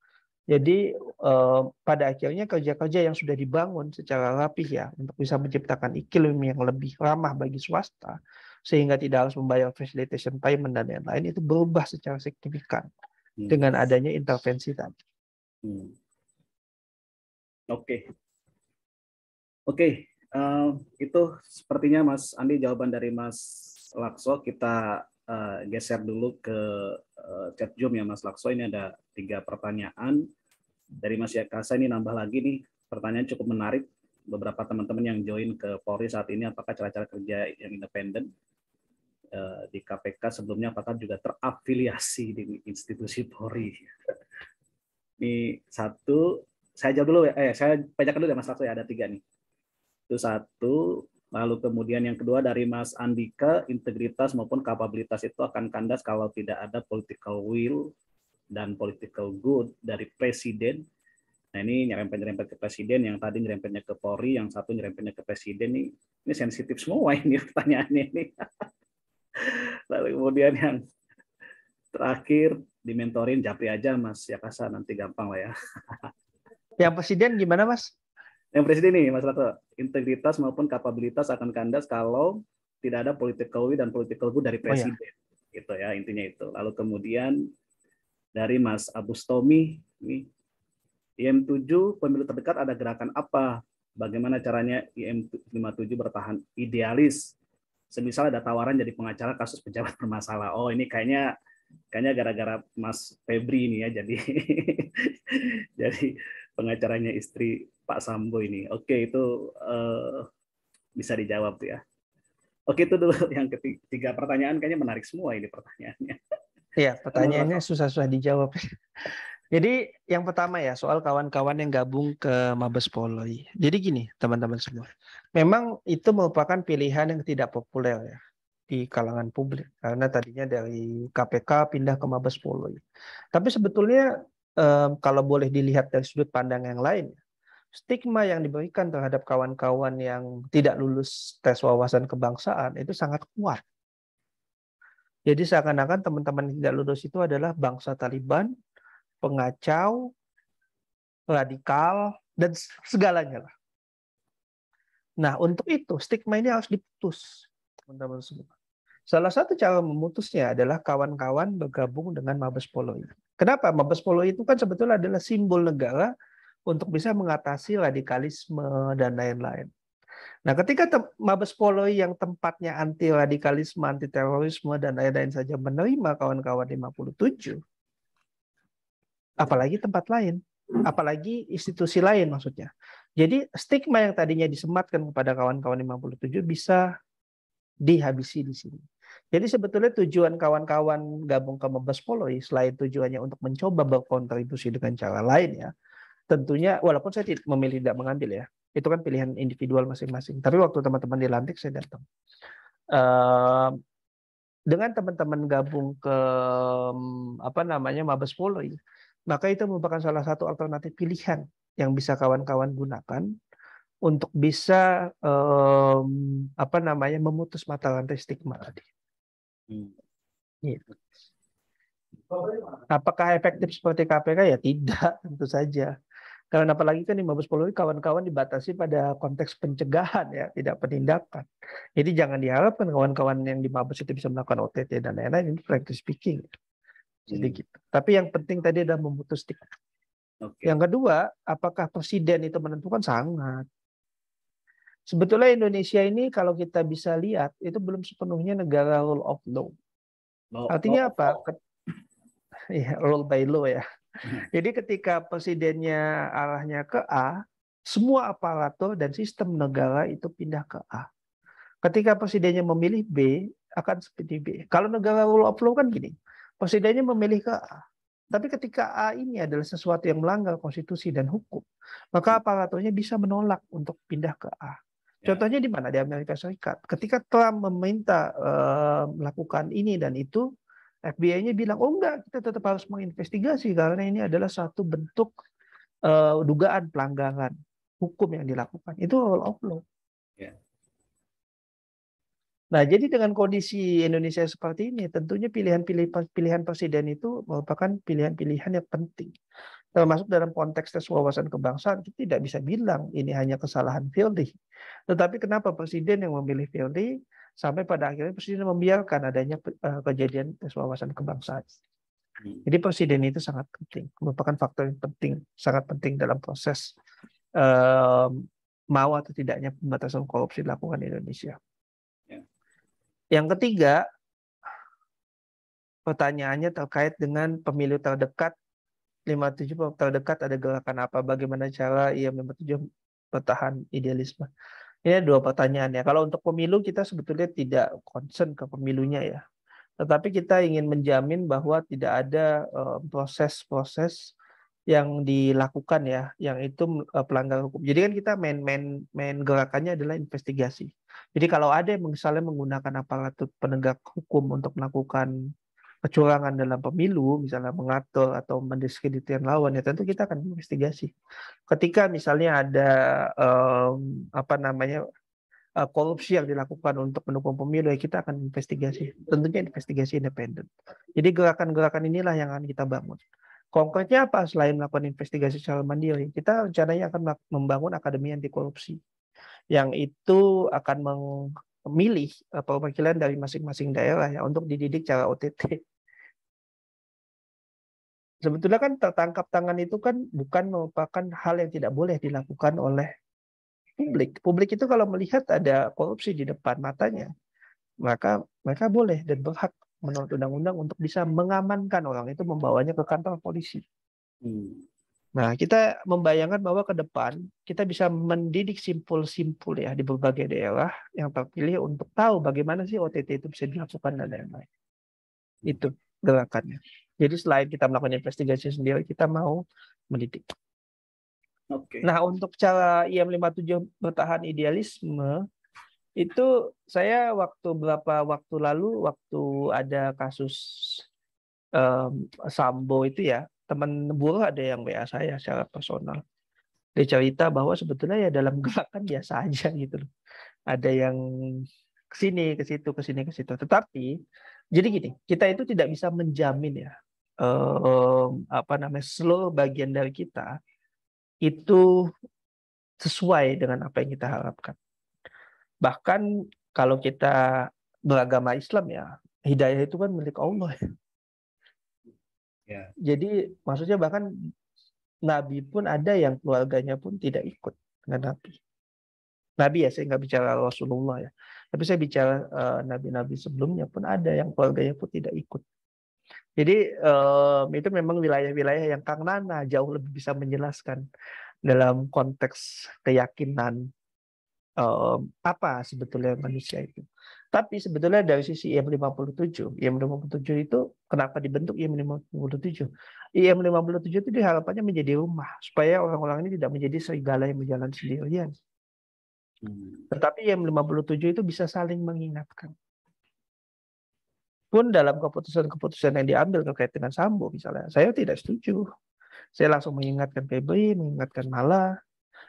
Jadi eh, pada akhirnya kerja-kerja yang sudah dibangun secara rapih ya untuk bisa menciptakan iklim yang lebih ramah bagi swasta sehingga tidak harus membayar facilitation payment dan lain-lain itu berubah secara signifikan hmm. dengan adanya intervensi tadi. Hmm. Oke, okay. oke okay. uh, eh, itu sepertinya Mas Andi jawaban dari Mas Lakso kita Eh, geser dulu ke uh, chat Zoom ya Mas Lakso. Ini ada tiga pertanyaan dari Mas Yakasa ini nambah lagi nih pertanyaan cukup menarik. Beberapa teman-teman yang join ke Polri saat ini apakah cara-cara kerja yang independen eh, di KPK sebelumnya apakah juga terafiliasi di institusi Polri? ini satu saya jawab dulu ya. Eh, saya bacakan dulu ya Mas Lakso ya ada tiga nih. Itu satu, Lalu kemudian yang kedua dari Mas Andika, integritas maupun kapabilitas itu akan kandas kalau tidak ada political will dan political good dari presiden. Nah ini nyerempet-nyerempet ke presiden, yang tadi nyerempetnya ke Polri, yang satu nyerempetnya ke presiden. Ini, ini sensitif semua ini pertanyaannya ini. Lalu kemudian yang terakhir dimentorin Japri aja Mas Yakasa nanti gampang lah ya. Yang presiden gimana Mas? yang presiden ini Mas Rato, integritas maupun kapabilitas akan kandas kalau tidak ada political will dan political will dari oh, iya. presiden. Oh, ya. Gitu ya intinya itu. Lalu kemudian dari Mas Abus Tommy ini IM7 pemilu terdekat ada gerakan apa? Bagaimana caranya IM57 bertahan idealis? Semisal ada tawaran jadi pengacara kasus pejabat bermasalah. Oh, ini kayaknya kayaknya gara-gara Mas Febri ini ya jadi jadi pengacaranya istri Pak Sambo ini. Oke, itu uh, bisa dijawab ya. Oke, itu dulu yang ketiga pertanyaan kayaknya menarik semua ini pertanyaannya. Iya, pertanyaannya susah-susah dijawab. Jadi yang pertama ya soal kawan-kawan yang gabung ke Mabes Polri. Jadi gini teman-teman semua, memang itu merupakan pilihan yang tidak populer ya di kalangan publik karena tadinya dari KPK pindah ke Mabes Polri. Tapi sebetulnya eh, kalau boleh dilihat dari sudut pandang yang lain, stigma yang diberikan terhadap kawan-kawan yang tidak lulus tes wawasan kebangsaan itu sangat kuat. Jadi seakan-akan teman-teman yang tidak lulus itu adalah bangsa Taliban, pengacau, radikal, dan segalanya lah. Nah, untuk itu stigma ini harus diputus, teman-teman semua. Salah satu cara memutusnya adalah kawan-kawan bergabung dengan Mabes Polri. Kenapa? Mabes Polri itu kan sebetulnya adalah simbol negara untuk bisa mengatasi radikalisme dan lain-lain. Nah, ketika Mabes Polri yang tempatnya anti radikalisme, anti terorisme dan lain-lain saja menerima kawan-kawan 57, apalagi tempat lain, apalagi institusi lain maksudnya. Jadi stigma yang tadinya disematkan kepada kawan-kawan 57 bisa dihabisi di sini. Jadi sebetulnya tujuan kawan-kawan gabung ke Mabes Polri selain tujuannya untuk mencoba berkontribusi dengan cara lain ya, tentunya walaupun saya memilih tidak mengambil ya, itu kan pilihan individual masing-masing. Tapi waktu teman-teman dilantik saya datang. Uh, dengan teman-teman gabung ke mm, apa namanya Mabes Polri, maka itu merupakan salah satu alternatif pilihan yang bisa kawan-kawan gunakan untuk bisa um, apa namanya memutus mata rantai stigma tadi. Hmm. Gitu. Apakah efektif seperti KPK ya tidak tentu saja. Karena apalagi kan di Mabes Polri kawan-kawan dibatasi pada konteks pencegahan ya, tidak penindakan. Jadi jangan diharapkan kawan-kawan yang di Mabes itu bisa melakukan OTT dan lain-lain ini practice speaking. Jadi hmm. gitu. Tapi yang penting tadi adalah memutus stigma. Okay. Yang kedua, apakah presiden itu menentukan sangat? Sebetulnya Indonesia ini kalau kita bisa lihat itu belum sepenuhnya negara rule of law. Artinya apa? Law. Ya, rule by law ya. Hmm. Jadi ketika presidennya arahnya ke A, semua aparatur dan sistem negara itu pindah ke A. Ketika presidennya memilih B, akan seperti B. Kalau negara rule of law kan gini, presidennya memilih ke A. Tapi ketika A ini adalah sesuatu yang melanggar konstitusi dan hukum, maka hmm. aparaturnya bisa menolak untuk pindah ke A. Ya. Contohnya di mana? Di Amerika Serikat. Ketika Trump meminta uh, melakukan ini dan itu, FBI-nya bilang, oh enggak, kita tetap harus menginvestigasi karena ini adalah satu bentuk uh, dugaan pelanggaran hukum yang dilakukan. Itu rule of law. Nah, jadi dengan kondisi Indonesia seperti ini, tentunya pilihan-pilihan presiden itu merupakan pilihan-pilihan yang penting. Termasuk dalam konteks tes wawasan kebangsaan, kita tidak bisa bilang ini hanya kesalahan Firly. Tetapi kenapa presiden yang memilih Firly? sampai pada akhirnya presiden membiarkan adanya eh, kejadian tes wawasan kebangsaan. Hmm. Jadi presiden itu sangat penting, merupakan faktor yang penting, sangat penting dalam proses eh, mau atau tidaknya pembatasan korupsi dilakukan di Indonesia. Ya. Yang ketiga, pertanyaannya terkait dengan pemilu terdekat 57 dekat ada gerakan apa bagaimana cara ia bertahan idealisme ini dua dua pertanyaannya. Kalau untuk pemilu kita sebetulnya tidak concern ke pemilunya ya. Tetapi kita ingin menjamin bahwa tidak ada eh, proses-proses yang dilakukan ya, yang itu eh, pelanggar hukum. Jadi kan kita main-main main gerakannya adalah investigasi. Jadi kalau ada yang misalnya menggunakan aparatur penegak hukum untuk melakukan kecurangan dalam pemilu, misalnya mengatur atau mendiskreditkan lawan, ya tentu kita akan investigasi. Ketika misalnya ada um, apa namanya uh, korupsi yang dilakukan untuk mendukung pemilu, ya kita akan investigasi. Tentunya investigasi independen. Jadi gerakan-gerakan inilah yang akan kita bangun. Konkretnya apa selain melakukan investigasi secara mandiri, kita rencananya akan membangun akademi anti korupsi yang itu akan memilih e, perwakilan dari masing-masing daerah ya untuk dididik cara OTT sebetulnya kan tertangkap tangan itu kan bukan merupakan hal yang tidak boleh dilakukan oleh publik. Publik itu kalau melihat ada korupsi di depan matanya, maka mereka boleh dan berhak menurut undang-undang untuk bisa mengamankan orang itu membawanya ke kantor polisi. Hmm. Nah, kita membayangkan bahwa ke depan kita bisa mendidik simpul-simpul ya di berbagai daerah yang terpilih untuk tahu bagaimana sih OTT itu bisa dilakukan dan lain-lain. Itu gerakannya. Jadi selain kita melakukan investigasi sendiri, kita mau mendidik. Okay. Nah, untuk cara IM57 bertahan idealisme, itu saya waktu berapa waktu lalu waktu ada kasus um, Sambo itu ya teman buruh ada yang WA saya secara personal dia cerita bahwa sebetulnya ya dalam gerakan biasa aja gitu loh ada yang ke sini, ke situ ke sini, ke situ tetapi jadi gini, kita itu tidak bisa menjamin ya eh, apa namanya slow bagian dari kita itu sesuai dengan apa yang kita harapkan. Bahkan kalau kita beragama Islam ya, hidayah itu kan milik Allah. Ya. ya. Jadi maksudnya bahkan Nabi pun ada yang keluarganya pun tidak ikut dengan Nabi. Nabi ya, saya nggak bicara Rasulullah ya. Tapi saya bicara eh, nabi-nabi sebelumnya pun ada yang keluarganya pun tidak ikut. Jadi eh, itu memang wilayah-wilayah yang Kang Nana jauh lebih bisa menjelaskan dalam konteks keyakinan eh, apa sebetulnya manusia itu. Tapi sebetulnya dari sisi IM57, IM57 itu kenapa dibentuk IM57? IM57 itu diharapannya menjadi rumah supaya orang-orang ini tidak menjadi serigala yang berjalan sendirian. Hmm. Tetapi yang 57 itu bisa saling mengingatkan. Pun dalam keputusan-keputusan yang diambil terkait dengan Sambo misalnya, saya tidak setuju. Saya langsung mengingatkan PBI, mengingatkan Mala.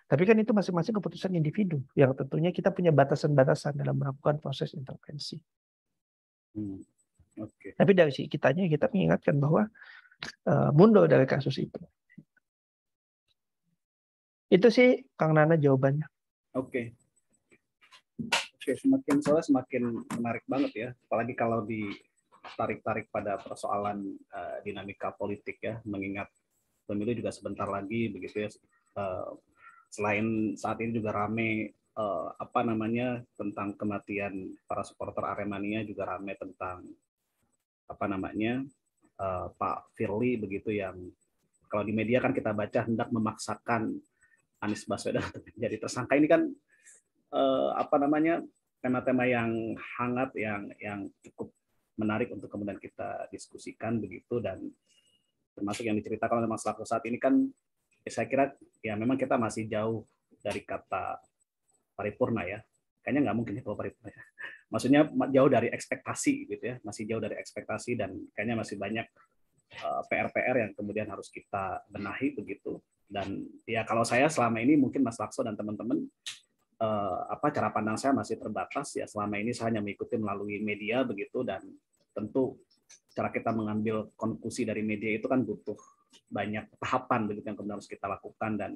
Tapi kan itu masing-masing keputusan individu yang tentunya kita punya batasan-batasan dalam melakukan proses intervensi. Hmm. Okay. Tapi dari si kitanya kita mengingatkan bahwa uh, mundur dari kasus itu. Itu sih Kang Nana jawabannya. Oke. Oke, iya, semakin soalnya semakin menarik banget ya, apalagi kalau ditarik-tarik pada persoalan uh, dinamika politik ya, mengingat pemilu juga sebentar lagi begitu ya. Uh, selain saat ini juga rame uh, apa namanya tentang kematian para supporter Aremania juga rame tentang apa namanya uh, Pak Firly begitu yang kalau di media kan kita baca hendak memaksakan Anies Baswedan menjadi tersangka ini kan uh, apa namanya tema-tema yang hangat yang yang cukup menarik untuk kemudian kita diskusikan begitu dan termasuk yang diceritakan oleh Mas Lako saat ini kan saya kira ya memang kita masih jauh dari kata paripurna ya kayaknya nggak mungkin itu paripurna ya. maksudnya jauh dari ekspektasi gitu ya masih jauh dari ekspektasi dan kayaknya masih banyak eh, PR-PR uh, yang kemudian harus kita benahi begitu dan ya kalau saya selama ini mungkin Mas Lakso dan teman-teman eh, apa cara pandang saya masih terbatas ya selama ini saya hanya mengikuti melalui media begitu dan tentu cara kita mengambil konklusi dari media itu kan butuh banyak tahapan begitu yang kemudian harus kita lakukan dan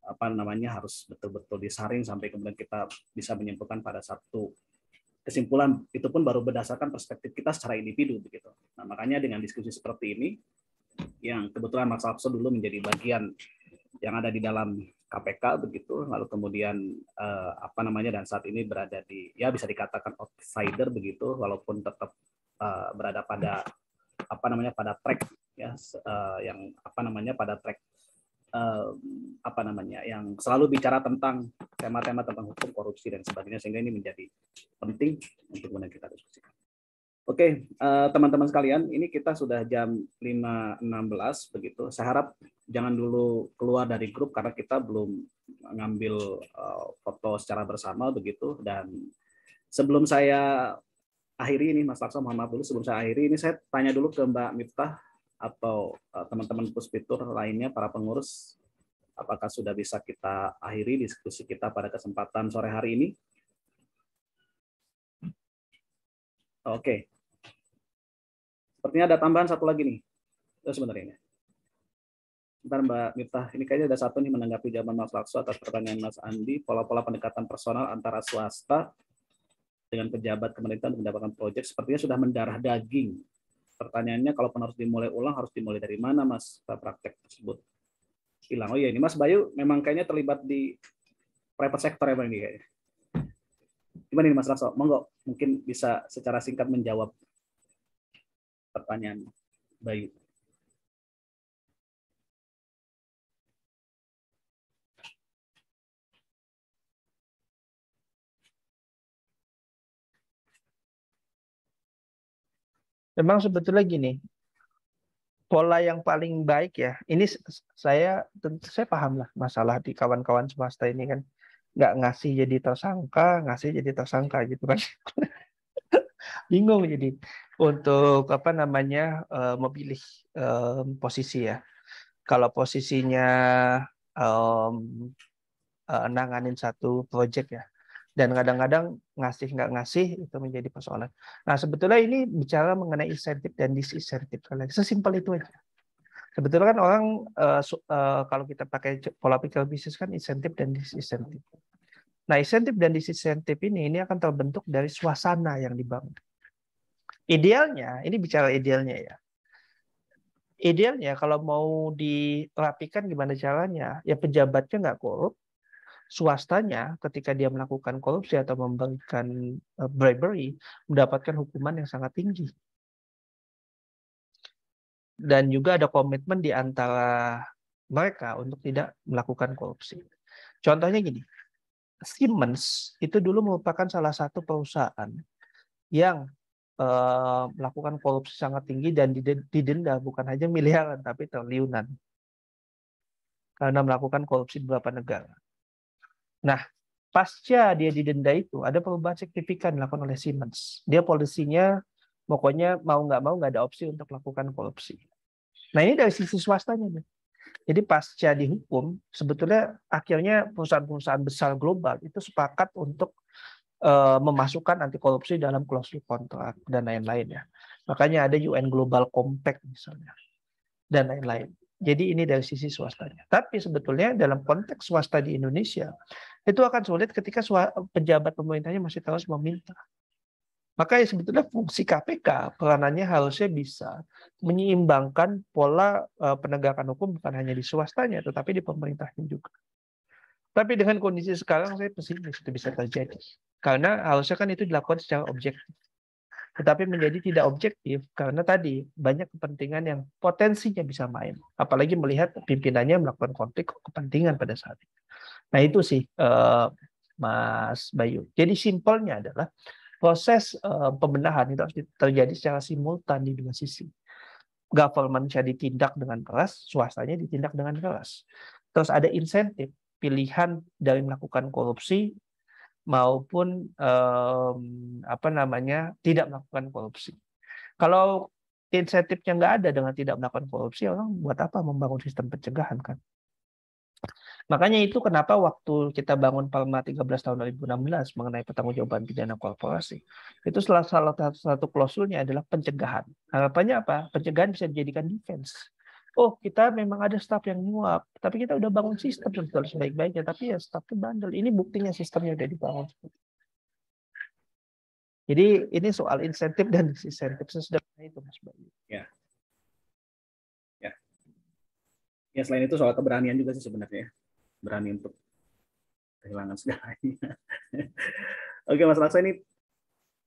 apa namanya harus betul-betul disaring sampai kemudian kita bisa menyimpulkan pada satu kesimpulan itu pun baru berdasarkan perspektif kita secara individu begitu. Nah, makanya dengan diskusi seperti ini yang kebetulan Mas Hapso dulu menjadi bagian yang ada di dalam KPK begitu lalu kemudian uh, apa namanya dan saat ini berada di ya bisa dikatakan outsider begitu walaupun tetap uh, berada pada apa namanya pada track ya uh, yang apa namanya pada track uh, apa namanya yang selalu bicara tentang tema-tema tentang hukum korupsi dan sebagainya sehingga ini menjadi penting untuk kemudian kita diskusikan. Oke, okay, teman-teman sekalian, ini kita sudah jam 5.16 begitu. Saya harap jangan dulu keluar dari grup karena kita belum ngambil eh, foto secara bersama begitu dan sebelum saya akhiri ini Mas Laksa mohon maaf dulu sebelum saya akhiri ini saya tanya dulu ke Mbak Miftah atau eh, teman-teman puspitur lainnya para pengurus apakah sudah bisa kita akhiri diskusi kita pada kesempatan sore hari ini Oke. Okay. Sepertinya ada tambahan satu lagi nih. sebenarnya. Ntar Mbak Miftah, ini kayaknya ada satu nih menanggapi zaman Mas Lakso atas pertanyaan Mas Andi, pola-pola pendekatan personal antara swasta dengan pejabat pemerintah untuk mendapatkan proyek sepertinya sudah mendarah daging. Pertanyaannya kalau harus dimulai ulang harus dimulai dari mana Mas praktek tersebut? Hilang. Oh iya ini Mas Bayu memang kayaknya terlibat di private sector ya, ini kayaknya. Gimana ini Mas Lakso? Monggo mungkin bisa secara singkat menjawab pertanyaan Bayu. memang sebetulnya gini pola yang paling baik ya ini saya tentu saya paham lah masalah di kawan-kawan swasta ini kan nggak ngasih jadi tersangka ngasih jadi tersangka gitu kan bingung jadi untuk apa namanya eh, memilih um, posisi ya kalau posisinya um, nanganin satu project ya dan kadang-kadang ngasih nggak ngasih itu menjadi persoalan. Nah sebetulnya ini bicara mengenai insentif dan disinsentif. Sesimpel itu aja. Sebetulnya kan orang uh, uh, kalau kita pakai pola pikir bisnis kan insentif dan disinsentif. Nah insentif dan disinsentif ini ini akan terbentuk dari suasana yang dibangun. Idealnya ini bicara idealnya ya. Idealnya kalau mau dirapikan gimana caranya ya pejabatnya nggak korup, swastanya ketika dia melakukan korupsi atau memberikan eh, bribery mendapatkan hukuman yang sangat tinggi. Dan juga ada komitmen di antara mereka untuk tidak melakukan korupsi. Contohnya gini, Siemens itu dulu merupakan salah satu perusahaan yang eh, melakukan korupsi sangat tinggi dan didenda bukan hanya miliaran tapi triliunan karena melakukan korupsi di beberapa negara Nah, pasca dia didenda itu ada perubahan signifikan dilakukan oleh Siemens. Dia polisinya pokoknya mau nggak mau nggak ada opsi untuk melakukan korupsi. Nah ini dari sisi swastanya nih. Jadi pasca dihukum sebetulnya akhirnya perusahaan-perusahaan besar global itu sepakat untuk uh, memasukkan anti korupsi dalam klausul kontrak dan lain-lain ya. Makanya ada UN Global Compact misalnya dan lain-lain. Jadi ini dari sisi swastanya. Tapi sebetulnya dalam konteks swasta di Indonesia, itu akan sulit ketika pejabat pemerintahnya masih terus meminta. Maka ya sebetulnya fungsi KPK peranannya harusnya bisa menyeimbangkan pola eh, penegakan hukum bukan hanya di swastanya tetapi di pemerintahnya juga. Tapi dengan kondisi sekarang saya pesimis itu bisa terjadi. Karena harusnya kan itu dilakukan secara objektif. Tetapi menjadi tidak objektif karena tadi banyak kepentingan yang potensinya bisa main. Apalagi melihat pimpinannya melakukan konflik kepentingan pada saat itu. Nah itu sih eh, Mas Bayu. Jadi simpelnya adalah proses eh, pembenahan itu harus terjadi secara simultan di dua sisi. bisa ditindak dengan keras, swastanya ditindak dengan keras. Terus ada insentif pilihan dari melakukan korupsi maupun eh, apa namanya tidak melakukan korupsi. Kalau insentifnya nggak ada dengan tidak melakukan korupsi, orang buat apa membangun sistem pencegahan kan? Makanya itu kenapa waktu kita bangun Palma 13 tahun 2016 mengenai pertanggungjawaban pidana korporasi, itu salah, satu, klausulnya adalah pencegahan. Harapannya apa? Pencegahan bisa dijadikan defense. Oh, kita memang ada staff yang nyuap, tapi kita udah bangun sistem sebetulnya sebaik-baiknya, tapi ya staffnya bandel. Ini buktinya sistemnya udah dibangun. Jadi ini soal insentif dan disinsentif sesudah itu Mas Bayu. Ya. ya selain itu soal keberanian juga sih sebenarnya ya. berani untuk kehilangan segalanya oke mas Laksa ini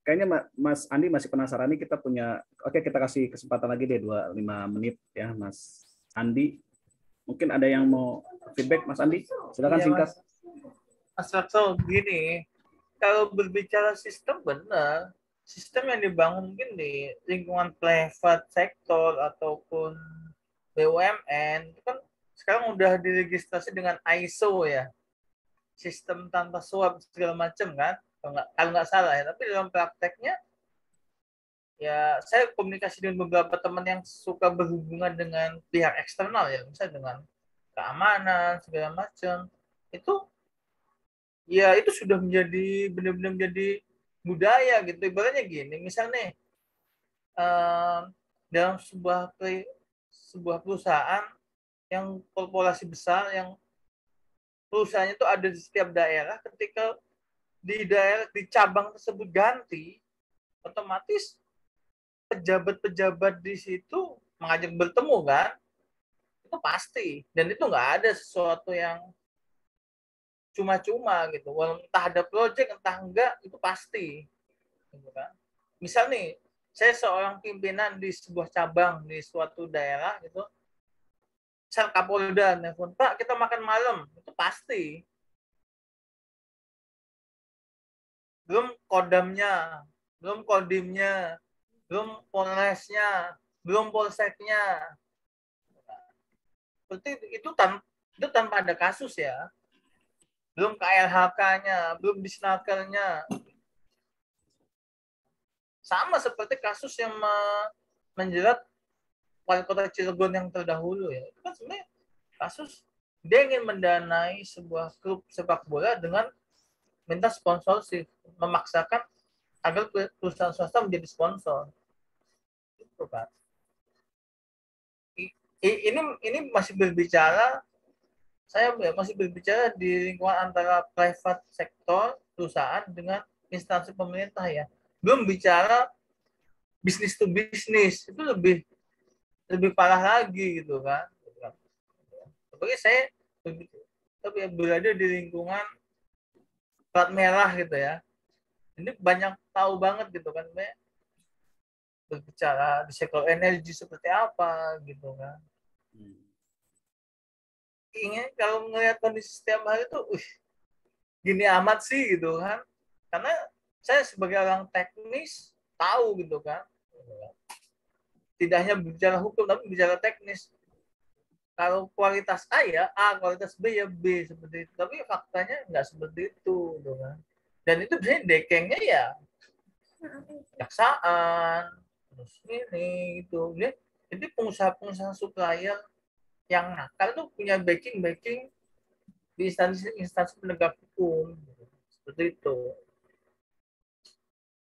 kayaknya mas Andi masih penasaran nih kita punya oke kita kasih kesempatan lagi deh dua lima menit ya mas Andi mungkin ada yang mau feedback mas Andi silakan ya, singkat mas, mas Laksa gini kalau berbicara sistem benar sistem yang dibangun mungkin di lingkungan private sektor ataupun BUMN itu kan sekarang udah diregistrasi dengan ISO ya sistem tanpa suap segala macam kan kalau nggak kalau nggak salah ya tapi dalam prakteknya ya saya komunikasi dengan beberapa teman yang suka berhubungan dengan pihak eksternal ya misalnya dengan keamanan segala macam itu ya itu sudah menjadi benar-benar menjadi budaya gitu ibaratnya gini misalnya uh, eh, dalam sebuah sebuah perusahaan yang korporasi besar yang perusahaannya itu ada di setiap daerah ketika di daerah di cabang tersebut ganti otomatis pejabat-pejabat di situ mengajak bertemu kan itu pasti dan itu nggak ada sesuatu yang cuma-cuma gitu entah ada proyek entah enggak itu pasti gitu kan misal nih saya seorang pimpinan di sebuah cabang di suatu daerah gitu saya kapolda nelfon pak kita makan malam itu pasti belum kodamnya belum kodimnya belum polresnya belum polseknya berarti itu tanpa itu tanpa ada kasus ya belum KLHK-nya belum disnakernya sama seperti kasus yang menjerat wali kota Cirebon yang terdahulu ya. Itu kan sebenarnya kasus dia ingin mendanai sebuah klub sepak bola dengan minta sponsor sih memaksakan agar perusahaan swasta menjadi sponsor. Itu kan. Ini ini masih berbicara saya ya, masih berbicara di lingkungan antara private sektor perusahaan dengan instansi pemerintah ya belum bicara bisnis to bisnis itu lebih lebih parah lagi gitu kan tapi saya tapi berada di lingkungan plat merah gitu ya ini banyak tahu banget gitu kan me berbicara di sektor energi seperti apa gitu kan hmm. ingin kalau melihat kondisi setiap hari itu uh, gini amat sih gitu kan karena saya sebagai orang teknis tahu gitu kan tidak hanya bicara hukum tapi bicara teknis kalau kualitas A ya A kualitas B ya B seperti itu tapi faktanya nggak seperti itu gitu kan dan itu biasanya dekengnya ya jaksaan terus ini itu, ini. jadi pengusaha-pengusaha supplier yang nakal tuh punya backing backing di instansi instansi penegak hukum gitu. seperti itu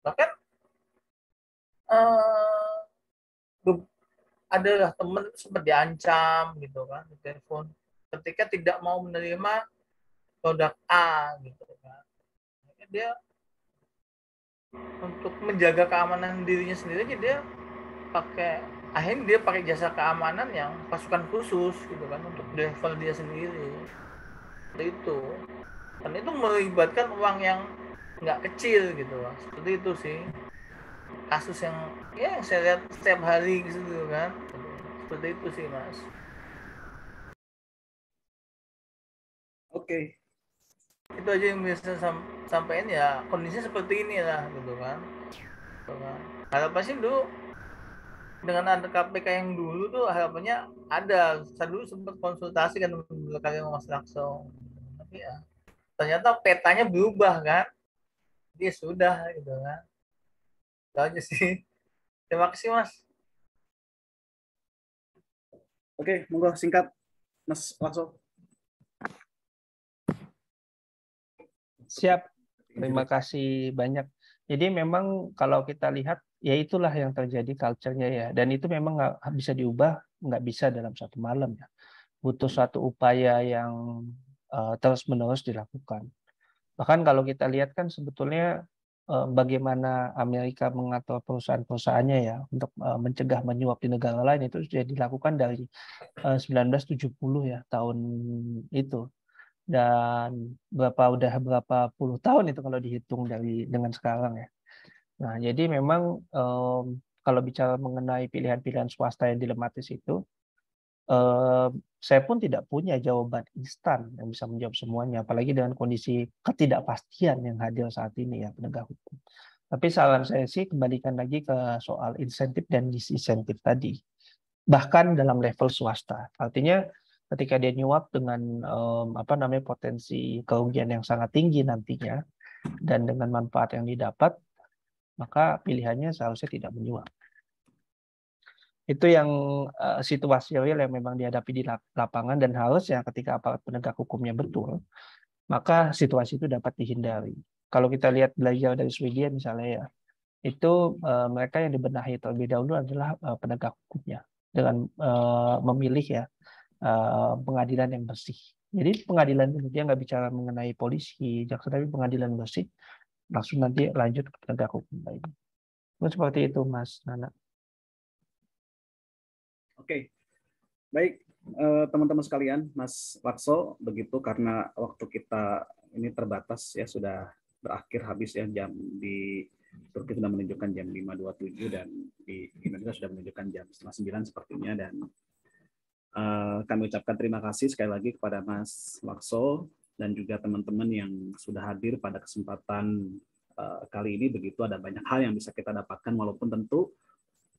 bahkan uh, adalah teman sempat diancam gitu kan di telepon ketika tidak mau menerima produk A gitu kan dia untuk menjaga keamanan dirinya sendiri aja dia pakai akhirnya dia pakai jasa keamanan yang pasukan khusus gitu kan untuk level dia sendiri itu dan itu melibatkan uang yang nggak kecil gitu loh seperti itu sih kasus yang ya yang saya lihat setiap hari gitu kan seperti itu sih mas oke okay. itu aja yang bisa sam sampaikan ya kondisinya seperti ini lah gitu kan, gitu kan. harapan sih dulu dengan ada KPK yang dulu tuh harapannya ada saya dulu sempat konsultasi kan dengan kalian Mas Raksong tapi ya ternyata petanya berubah kan dia sudah gitu kan itu sih terima kasih mas oke monggo singkat mas langsung siap terima kasih banyak jadi memang kalau kita lihat ya itulah yang terjadi culture-nya ya dan itu memang nggak bisa diubah nggak bisa dalam satu malam ya butuh suatu upaya yang uh, eh, terus menerus dilakukan Bahkan kalau kita lihat kan sebetulnya eh, bagaimana Amerika mengatur perusahaan-perusahaannya ya untuk eh, mencegah menyuap di negara lain itu sudah dilakukan dari 1970 eh, ya tahun itu dan berapa udah berapa puluh tahun itu kalau dihitung dari dengan sekarang ya. Nah jadi memang kalau bicara mengenai pilihan-pilihan swasta yang dilematis itu saya pun tidak punya jawaban instan yang bisa menjawab semuanya, apalagi dengan kondisi ketidakpastian yang hadir saat ini ya penegak hukum. Tapi saran saya sih kembalikan lagi ke soal insentif dan disinsentif tadi. Bahkan dalam level swasta. Artinya ketika dia nyuap dengan um, apa namanya potensi kerugian yang sangat tinggi nantinya dan dengan manfaat yang didapat, maka pilihannya seharusnya tidak menyuap itu yang uh, situasi real yang memang dihadapi di lapangan dan harusnya ketika aparat penegak hukumnya betul maka situasi itu dapat dihindari kalau kita lihat belajar dari Swedia misalnya ya itu uh, mereka yang dibenahi terlebih dahulu adalah uh, penegak hukumnya dengan uh, memilih ya uh, pengadilan yang bersih jadi pengadilan dia nggak bicara mengenai polisi jaksa tapi pengadilan bersih langsung nanti lanjut ke penegak hukum lain seperti itu Mas Nana. Oke, baik eh, teman-teman sekalian, Mas Lakso, begitu karena waktu kita ini terbatas ya sudah berakhir habis ya jam di Turki sudah menunjukkan jam 5.27 dan di Indonesia sudah menunjukkan jam setengah 9 sepertinya dan uh, kami ucapkan terima kasih sekali lagi kepada Mas Lakso dan juga teman-teman yang sudah hadir pada kesempatan uh, kali ini begitu ada banyak hal yang bisa kita dapatkan walaupun tentu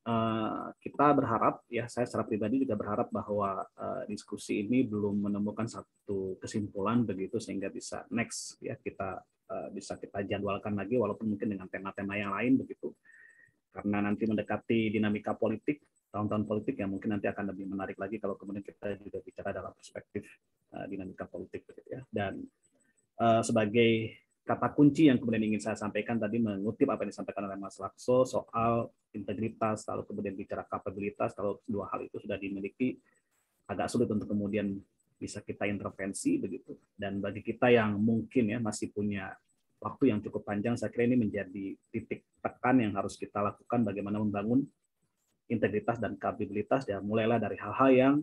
Eh, kita berharap ya saya secara pribadi juga berharap bahwa eh, diskusi ini belum menemukan satu kesimpulan begitu sehingga bisa next ya kita eh, bisa kita jadwalkan lagi walaupun mungkin dengan tema-tema yang lain begitu karena nanti mendekati dinamika politik tahun-tahun politik yang mungkin nanti akan lebih menarik lagi kalau kemudian kita juga bicara dalam perspektif dinamika politik ya dan sebagai kata kunci yang kemudian ingin saya sampaikan tadi mengutip apa yang disampaikan oleh Mas Lakso soal integritas, lalu kemudian bicara kapabilitas, kalau dua hal itu sudah dimiliki, agak sulit untuk kemudian bisa kita intervensi begitu. Dan bagi kita yang mungkin ya masih punya waktu yang cukup panjang, saya kira ini menjadi titik tekan yang harus kita lakukan bagaimana membangun integritas dan kapabilitas ya mulailah dari hal-hal yang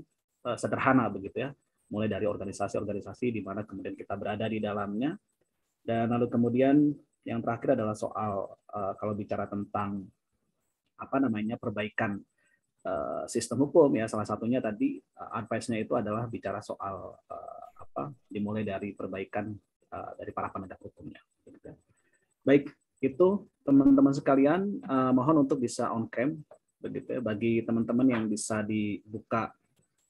eh, sederhana begitu ya mulai dari organisasi-organisasi di mana kemudian kita berada di dalamnya dan lalu kemudian yang terakhir adalah soal eh, kalau bicara tentang apa namanya perbaikan eh, sistem hukum ya salah satunya tadi eh, advice-nya itu adalah bicara soal eh, apa dimulai dari perbaikan dari para penegak hukumnya baik itu teman-teman sekalian mohon untuk bisa on cam begitu ya bagi teman-teman yang bisa dibuka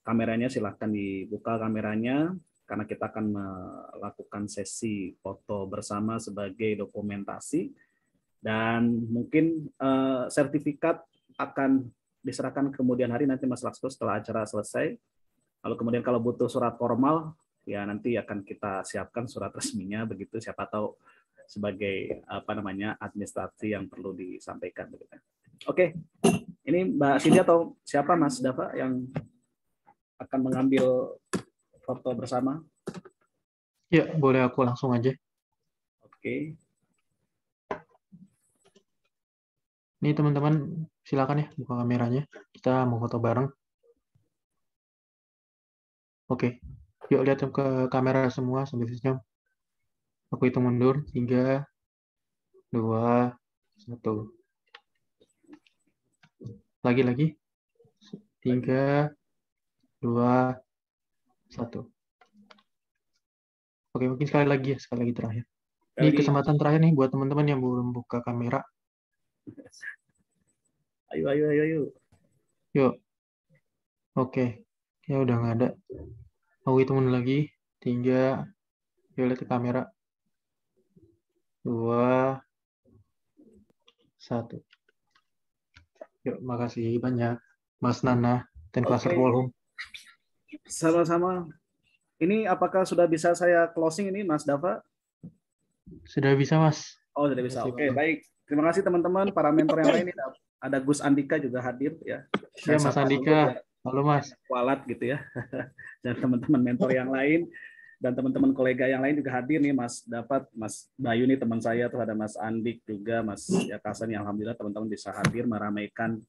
kameranya silahkan dibuka kameranya karena kita akan melakukan sesi foto bersama sebagai dokumentasi dan mungkin uh, sertifikat akan diserahkan kemudian hari nanti Mas Laksko setelah acara selesai. Lalu kemudian kalau butuh surat formal, ya nanti akan kita siapkan surat resminya begitu siapa tahu sebagai apa namanya administrasi yang perlu disampaikan begitu. Oke. Ini Mbak Cindy atau siapa Mas Dafa yang akan mengambil foto bersama? Ya, boleh aku langsung aja. Oke. Ini teman-teman, silakan ya buka kameranya. Kita mau foto bareng. Oke, yuk lihat ke kamera semua sambil senyum. Aku hitung mundur. tiga, dua, satu. Lagi-lagi. tiga, dua, satu. Oke, mungkin sekali lagi ya, sekali lagi terakhir. Ini kesempatan terakhir nih buat teman-teman yang belum buka kamera ayo ayo ayo ayo yuk oke okay. ya udah nggak ada aku hitungin lagi tiga yuk lihat ke kamera dua satu yuk makasih banyak Mas Nana cluster okay. volume sama-sama ini apakah sudah bisa saya closing ini Mas Dava sudah bisa Mas oh sudah bisa oke okay, baik Terima kasih teman-teman, para mentor yang lain ini ada Gus Andika juga hadir ya. Ya Mas Andika. Halo Mas. Kualat gitu ya. Dan teman-teman mentor yang lain dan teman-teman kolega yang lain juga hadir nih Mas Dapat, Mas Bayu nih teman saya, terus ada Mas Andik juga, Mas Yakasan yang alhamdulillah teman-teman bisa hadir meramaikan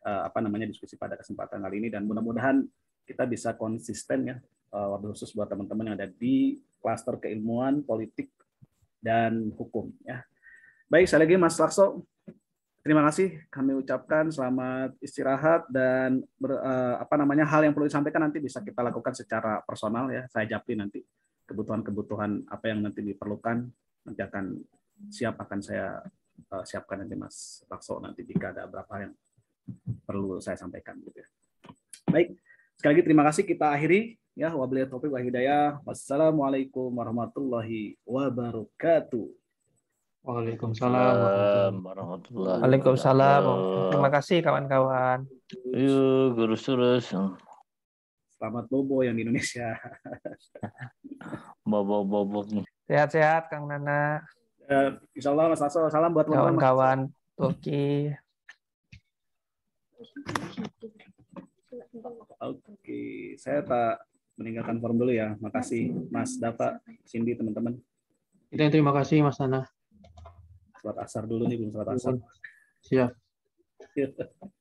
uh, apa namanya diskusi pada kesempatan kali ini dan mudah-mudahan kita bisa konsisten ya uh, khusus buat teman-teman yang ada di klaster keilmuan, politik dan hukum ya. Baik, sekali lagi Mas Lakso. Terima kasih kami ucapkan selamat istirahat dan ber, uh, apa namanya hal yang perlu disampaikan nanti bisa kita lakukan secara personal ya. Saya japri nanti kebutuhan-kebutuhan apa yang nanti diperlukan nanti akan siap akan saya uh, siapkan nanti Mas Lakso nanti jika ada berapa yang perlu saya sampaikan gitu ya. Baik, sekali lagi terima kasih kita akhiri ya wabillahi taufik wa hidayah. Wassalamualaikum warahmatullahi wabarakatuh. Waalaikumsalam warahmatullahi Waalaikumsalam. Terima kasih kawan-kawan. Yuk, guru terus. Selamat bobo yang di Indonesia. bobo bobo. Sehat-sehat Kang Nana. Uh, insyaallah Mas Aso. Salam buat kawan-kawan Oke. Oke, saya tak meninggalkan form dulu ya. Makasih Mas Dafa, Cindy, teman-teman. Kita terima kasih Mas Nana. Salat asar dulu nih, belum salat asar. Iya. Iya. Siap.